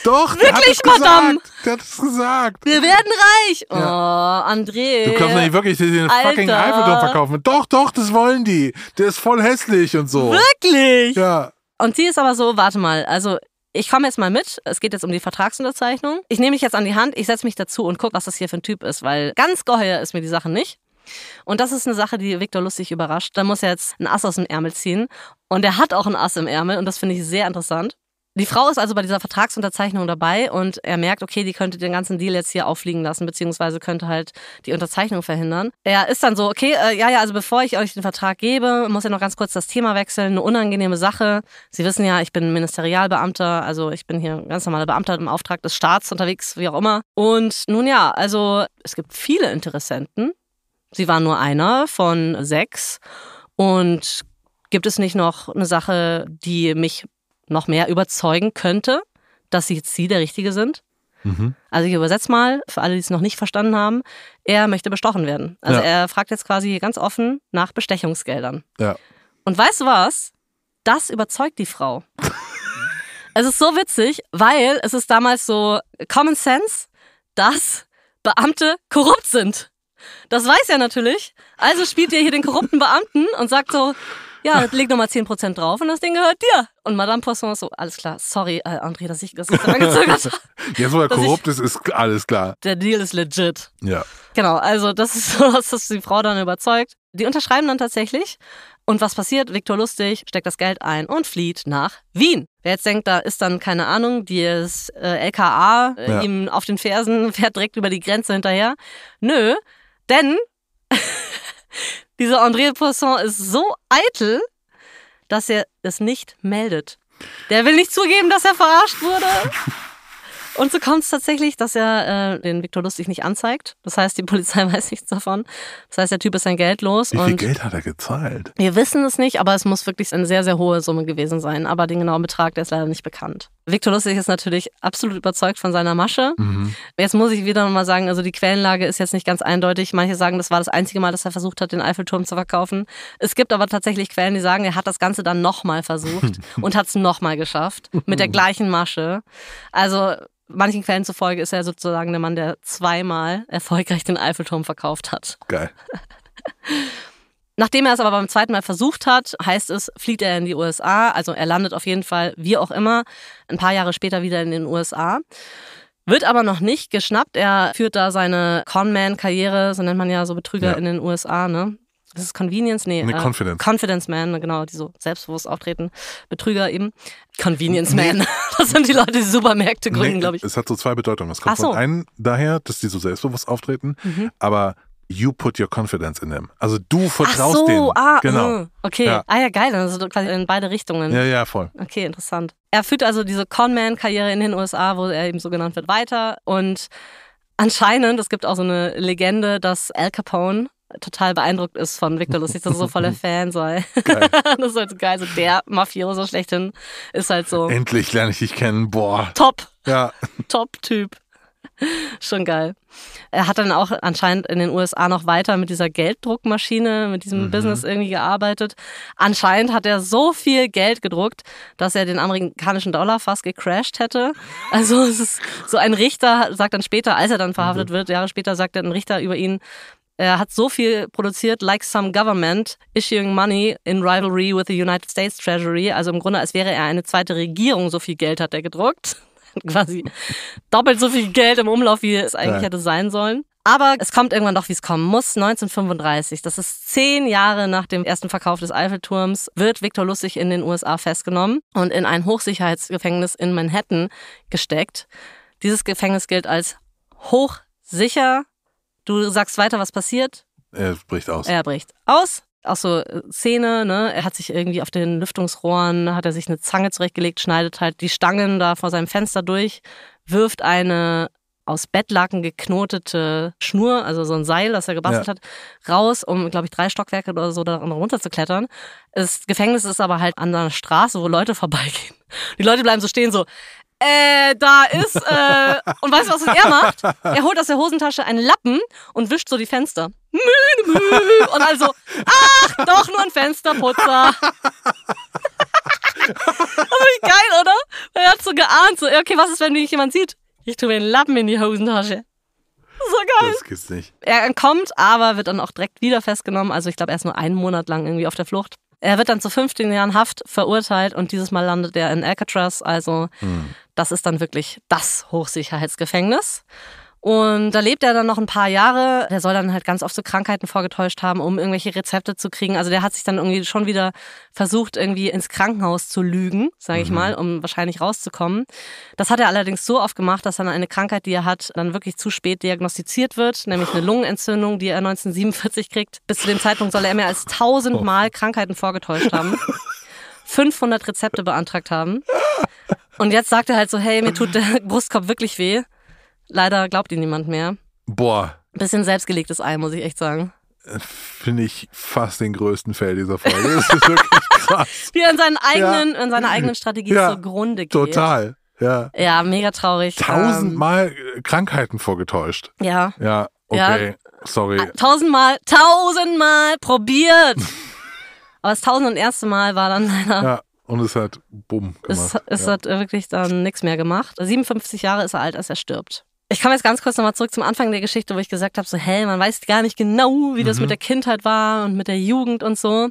Doch, wirklich, Madame. Der hat es gesagt. Wir werden reich. Oh, André. Du kannst doch nicht wirklich den Alter. fucking Eiffelturm verkaufen. Doch, doch, das wollen die. Der ist voll hässlich und so. Wirklich? Ja. Und sie ist aber so, warte mal, also ich komme jetzt mal mit. Es geht jetzt um die Vertragsunterzeichnung. Ich nehme mich jetzt an die Hand, ich setze mich dazu und gucke, was das hier für ein Typ ist, weil ganz geheuer ist mir die Sache nicht. Und das ist eine Sache, die Viktor lustig überrascht. Da muss er jetzt ein Ass aus dem Ärmel ziehen. Und er hat auch ein Ass im Ärmel und das finde ich sehr interessant. Die Frau ist also bei dieser Vertragsunterzeichnung dabei und er merkt, okay, die könnte den ganzen Deal jetzt hier auffliegen lassen, beziehungsweise könnte halt die Unterzeichnung verhindern. Er ist dann so, okay, äh, ja, ja, also bevor ich euch den Vertrag gebe, muss ja noch ganz kurz das Thema wechseln. Eine unangenehme Sache. Sie wissen ja, ich bin Ministerialbeamter, also ich bin hier ganz normaler Beamter im Auftrag des Staats unterwegs, wie auch immer. Und nun ja, also es gibt viele Interessenten. Sie waren nur einer von sechs. Und gibt es nicht noch eine Sache, die mich noch mehr überzeugen könnte, dass sie jetzt sie der Richtige sind. Mhm. Also ich übersetze mal, für alle, die es noch nicht verstanden haben, er möchte bestochen werden. Also ja. er fragt jetzt quasi ganz offen nach Bestechungsgeldern. Ja. Und weißt du was? Das überzeugt die Frau. es ist so witzig, weil es ist damals so Common Sense, dass Beamte korrupt sind. Das weiß er natürlich. Also spielt er hier den korrupten Beamten und sagt so, ja, leg nochmal 10% drauf und das Ding gehört dir. Und Madame Poisson so, alles klar, sorry, äh, André, dass ich das so lange gezögert habe. Jetzt, wo er korrupt ich, ist, ist alles klar. Der Deal ist legit. Ja. Genau, also das ist so, was das die Frau dann überzeugt. Die unterschreiben dann tatsächlich. Und was passiert? Viktor Lustig steckt das Geld ein und flieht nach Wien. Wer jetzt denkt, da ist dann keine Ahnung, die ist, äh, LKA äh, ja. ihm auf den Fersen, fährt direkt über die Grenze hinterher. Nö, denn Dieser André Poisson ist so eitel, dass er es nicht meldet. Der will nicht zugeben, dass er verarscht wurde. Und so kommt es tatsächlich, dass er äh, den Viktor Lustig nicht anzeigt. Das heißt, die Polizei weiß nichts davon. Das heißt, der Typ ist sein Geld los. Wie viel Geld hat er gezahlt? Wir wissen es nicht, aber es muss wirklich eine sehr, sehr hohe Summe gewesen sein. Aber den genauen Betrag, der ist leider nicht bekannt. Victor Lustig ist natürlich absolut überzeugt von seiner Masche. Mhm. Jetzt muss ich wieder mal sagen, also die Quellenlage ist jetzt nicht ganz eindeutig. Manche sagen, das war das einzige Mal, dass er versucht hat, den Eiffelturm zu verkaufen. Es gibt aber tatsächlich Quellen, die sagen, er hat das Ganze dann nochmal versucht und hat es nochmal geschafft mit der mhm. gleichen Masche. Also manchen Quellen zufolge ist er sozusagen der Mann, der zweimal erfolgreich den Eiffelturm verkauft hat. Geil. Nachdem er es aber beim zweiten Mal versucht hat, heißt es, flieht er in die USA. Also er landet auf jeden Fall, wie auch immer, ein paar Jahre später wieder in den USA. Wird aber noch nicht geschnappt. Er führt da seine Conman-Karriere, so nennt man ja so Betrüger ja. in den USA, ne? Das ist Convenience? Nee. nee äh, Confidence. Confidence Man, genau, die so selbstbewusst auftreten. Betrüger eben. Convenience nee. Man. Das sind die Leute, die Supermärkte gründen, nee, glaube ich. Es hat so zwei Bedeutungen. Es kommt so. von einem daher, dass die so selbstbewusst auftreten, mhm. aber you put your confidence in them. Also du vertraust Ach so, denen. Ah, genau. Mh, okay. Ja. Ah ja, geil. Also quasi in beide Richtungen. Ja, ja, voll. Okay, interessant. Er führt also diese Conman-Karriere in den USA, wo er eben so genannt wird, weiter. Und anscheinend, es gibt auch so eine Legende, dass Al Capone total beeindruckt ist von Victor Lustig, dass er so voller Fan sei. Geil. das ist halt so geil. So der Mafioso schlechthin ist halt so. Endlich lerne ich dich kennen. Boah. Top. Ja. Top-Typ. Schon geil. Er hat dann auch anscheinend in den USA noch weiter mit dieser Gelddruckmaschine, mit diesem mhm. Business irgendwie gearbeitet. Anscheinend hat er so viel Geld gedruckt, dass er den amerikanischen Dollar fast gecrashed hätte. Also es ist so ein Richter sagt dann später, als er dann verhaftet mhm. wird, Jahre später sagt dann ein Richter über ihn, er hat so viel produziert, like some government, issuing money in rivalry with the United States Treasury. Also im Grunde, als wäre er eine zweite Regierung, so viel Geld hat er gedruckt. quasi doppelt so viel Geld im Umlauf, wie es eigentlich ja. hätte sein sollen. Aber es kommt irgendwann doch, wie es kommen muss. 1935, das ist zehn Jahre nach dem ersten Verkauf des Eiffelturms, wird Viktor Lustig in den USA festgenommen und in ein Hochsicherheitsgefängnis in Manhattan gesteckt. Dieses Gefängnis gilt als hochsicher. Du sagst weiter, was passiert. Er bricht aus. Er bricht aus auch so äh, Szene, ne? Er hat sich irgendwie auf den Lüftungsrohren, hat er sich eine Zange zurechtgelegt, schneidet halt die Stangen da vor seinem Fenster durch, wirft eine aus Bettlaken geknotete Schnur, also so ein Seil, das er gebastelt ja. hat, raus, um, glaube ich, drei Stockwerke oder so da runter zu klettern. Das Gefängnis ist aber halt an einer Straße, wo Leute vorbeigehen. Die Leute bleiben so stehen, so, äh, da ist. Äh, und weißt du, was er macht? Er holt aus der Hosentasche einen Lappen und wischt so die Fenster. Und also, ach, doch nur ein Fensterputzer. Aber oh, wie geil, oder? Er hat so geahnt, so, okay, was ist, wenn mich jemand sieht? Ich tue mir einen Lappen in die Hosentasche. So geil. Das gibt's nicht. Er kommt, aber wird dann auch direkt wieder festgenommen. Also ich glaube, erst nur einen Monat lang irgendwie auf der Flucht. Er wird dann zu 15 Jahren Haft verurteilt und dieses Mal landet er in Alcatraz. Also hm. Das ist dann wirklich das Hochsicherheitsgefängnis. Und da lebt er dann noch ein paar Jahre. Der soll dann halt ganz oft so Krankheiten vorgetäuscht haben, um irgendwelche Rezepte zu kriegen. Also der hat sich dann irgendwie schon wieder versucht, irgendwie ins Krankenhaus zu lügen, sage ich mhm. mal, um wahrscheinlich rauszukommen. Das hat er allerdings so oft gemacht, dass dann eine Krankheit, die er hat, dann wirklich zu spät diagnostiziert wird, nämlich eine Lungenentzündung, die er 1947 kriegt. Bis zu dem Zeitpunkt soll er mehr als tausendmal Krankheiten vorgetäuscht haben. 500 Rezepte beantragt haben. Und jetzt sagt er halt so, hey, mir tut der Brustkorb wirklich weh. Leider glaubt ihm niemand mehr. Boah. Bisschen selbstgelegtes Ei, muss ich echt sagen. Finde ich fast den größten Fail dieser Folge. Das ist wirklich krass. Wie er in, seinen eigenen, ja. in seiner eigenen Strategie ja. zugrunde geht. Total. Ja. Ja, mega traurig. Tausendmal ähm, Krankheiten vorgetäuscht. Ja. Ja, okay. Ja. Sorry. Ah, tausendmal, tausendmal probiert. Aber das tausend und erste Mal war dann leider. Ja, und es hat bumm gemacht. Es, es ja. hat äh, wirklich dann nichts mehr gemacht. 57 Jahre ist er alt, als er stirbt. Ich komme jetzt ganz kurz nochmal zurück zum Anfang der Geschichte, wo ich gesagt habe, so, hey, man weiß gar nicht genau, wie das mhm. mit der Kindheit war und mit der Jugend und so.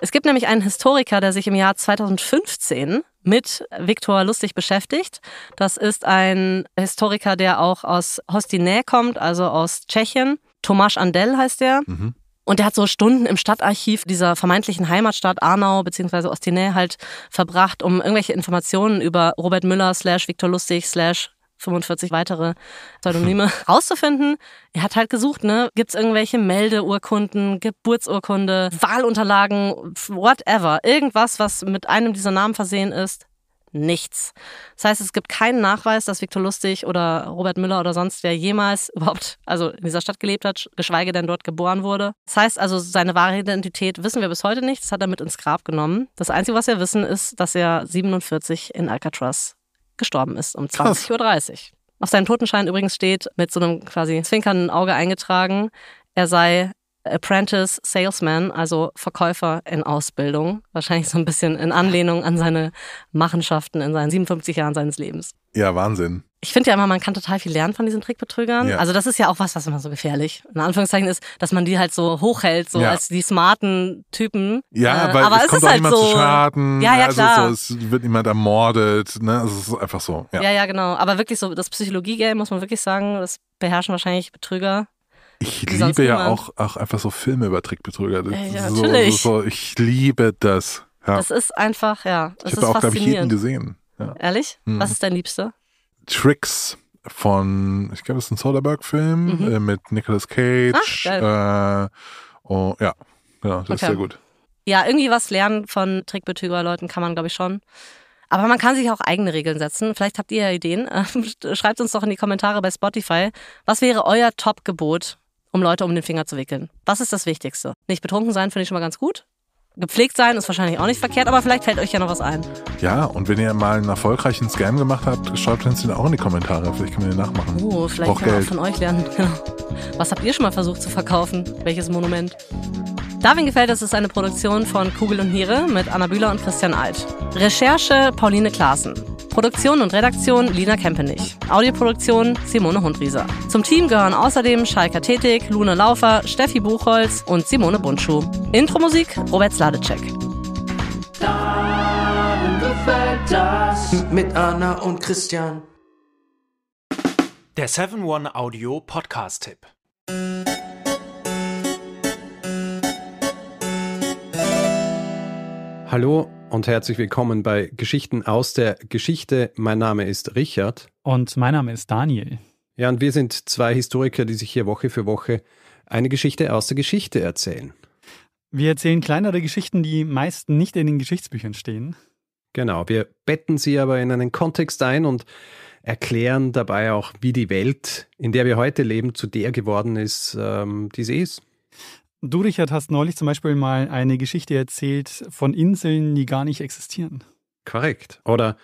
Es gibt nämlich einen Historiker, der sich im Jahr 2015 mit Viktor Lustig beschäftigt. Das ist ein Historiker, der auch aus Hostinä kommt, also aus Tschechien. Tomasz Andel heißt der. Mhm. Und er hat so Stunden im Stadtarchiv dieser vermeintlichen Heimatstadt Arnau beziehungsweise Ostinä halt verbracht, um irgendwelche Informationen über Robert Müller slash Viktor Lustig slash 45 weitere Pseudonyme hm. rauszufinden. Er hat halt gesucht, ne? Gibt's irgendwelche Meldeurkunden, Geburtsurkunde, Wahlunterlagen, whatever. Irgendwas, was mit einem dieser Namen versehen ist nichts. Das heißt, es gibt keinen Nachweis, dass Viktor Lustig oder Robert Müller oder sonst wer jemals überhaupt, also in dieser Stadt gelebt hat, geschweige denn dort geboren wurde. Das heißt also, seine wahre Identität wissen wir bis heute nicht. Das hat er mit ins Grab genommen. Das Einzige, was wir wissen, ist, dass er 47 in Alcatraz gestorben ist, um 20.30 Uhr. Auf seinem Totenschein übrigens steht, mit so einem quasi zwinkernden Auge eingetragen, er sei Apprentice Salesman, also Verkäufer in Ausbildung. Wahrscheinlich so ein bisschen in Anlehnung an seine Machenschaften in seinen 57 Jahren seines Lebens. Ja, Wahnsinn. Ich finde ja immer, man kann total viel lernen von diesen Trickbetrügern. Ja. Also das ist ja auch was, was immer so gefährlich in Anführungszeichen ist, dass man die halt so hochhält, so ja. als die smarten Typen. Ja, äh, weil aber es, es kommt ist auch halt niemand so, zu Schaden. Ja, ja, also klar. So, es wird niemand ermordet. Ne? Also es ist einfach so. Ja. ja, ja, genau. Aber wirklich so das Psychologie-Game, muss man wirklich sagen, das beherrschen wahrscheinlich Betrüger ich liebe ja auch, auch einfach so Filme über Trickbetrüger. Ja, so, natürlich. So, ich liebe das. Ja. Das ist einfach, ja. Das ich habe auch, glaube ich, jeden gesehen. Ja. Ehrlich? Mhm. Was ist dein Liebster? Tricks von, ich glaube, es ist ein Soderbergh-Film mhm. äh, mit Nicolas Cage. Ach, äh, oh, ja, genau, das okay. ist sehr gut. Ja, irgendwie was lernen von Trickbetrüger-Leuten kann man, glaube ich, schon. Aber man kann sich auch eigene Regeln setzen. Vielleicht habt ihr ja Ideen. Schreibt uns doch in die Kommentare bei Spotify. Was wäre euer Top-Gebot um Leute um den Finger zu wickeln. Das ist das Wichtigste. Nicht betrunken sein finde ich schon mal ganz gut. Gepflegt sein ist wahrscheinlich auch nicht verkehrt, aber vielleicht fällt euch ja noch was ein. Ja, und wenn ihr mal einen erfolgreichen Scam gemacht habt, schreibt uns den auch in die Kommentare. Vielleicht können wir den nachmachen. Oh, uh, vielleicht können wir auch von euch lernen. Genau. was habt ihr schon mal versucht zu verkaufen? Welches Monument? Darwin gefällt es ist eine Produktion von Kugel und Niere mit Anna Bühler und Christian Alt. Recherche Pauline Klaassen. Produktion und Redaktion Lina Kempenich. Audioproduktion Simone Hundrieser. Zum Team gehören außerdem Schalker Tetik, Lune Laufer, Steffi Buchholz und Simone Buntschuh. Intro-Musik Robert Sladecek. Dann gefällt das mit Anna und Christian. Der 7-One Audio Podcast-Tipp. Hallo und herzlich willkommen bei Geschichten aus der Geschichte. Mein Name ist Richard. Und mein Name ist Daniel. Ja, und wir sind zwei Historiker, die sich hier Woche für Woche eine Geschichte aus der Geschichte erzählen. Wir erzählen kleinere Geschichten, die meist nicht in den Geschichtsbüchern stehen. Genau, wir betten sie aber in einen Kontext ein und erklären dabei auch, wie die Welt, in der wir heute leben, zu der geworden ist, ähm, die sie ist. Du, Richard, hast neulich zum Beispiel mal eine Geschichte erzählt von Inseln, die gar nicht existieren. Korrekt. Oder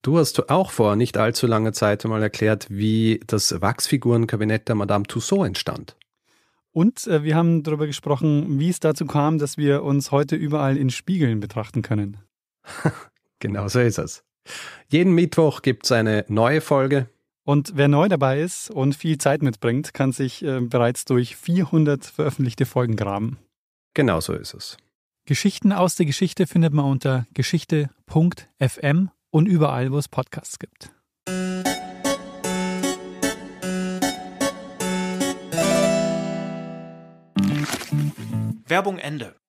du hast auch vor nicht allzu langer Zeit mal erklärt, wie das Wachsfigurenkabinett der Madame Tussaud entstand. Und äh, wir haben darüber gesprochen, wie es dazu kam, dass wir uns heute überall in Spiegeln betrachten können. genau so ist es. Jeden Mittwoch gibt es eine neue Folge und wer neu dabei ist und viel Zeit mitbringt, kann sich äh, bereits durch 400 veröffentlichte Folgen graben. Genau so ist es. Geschichten aus der Geschichte findet man unter geschichte.fm und überall, wo es Podcasts gibt. Werbung Ende.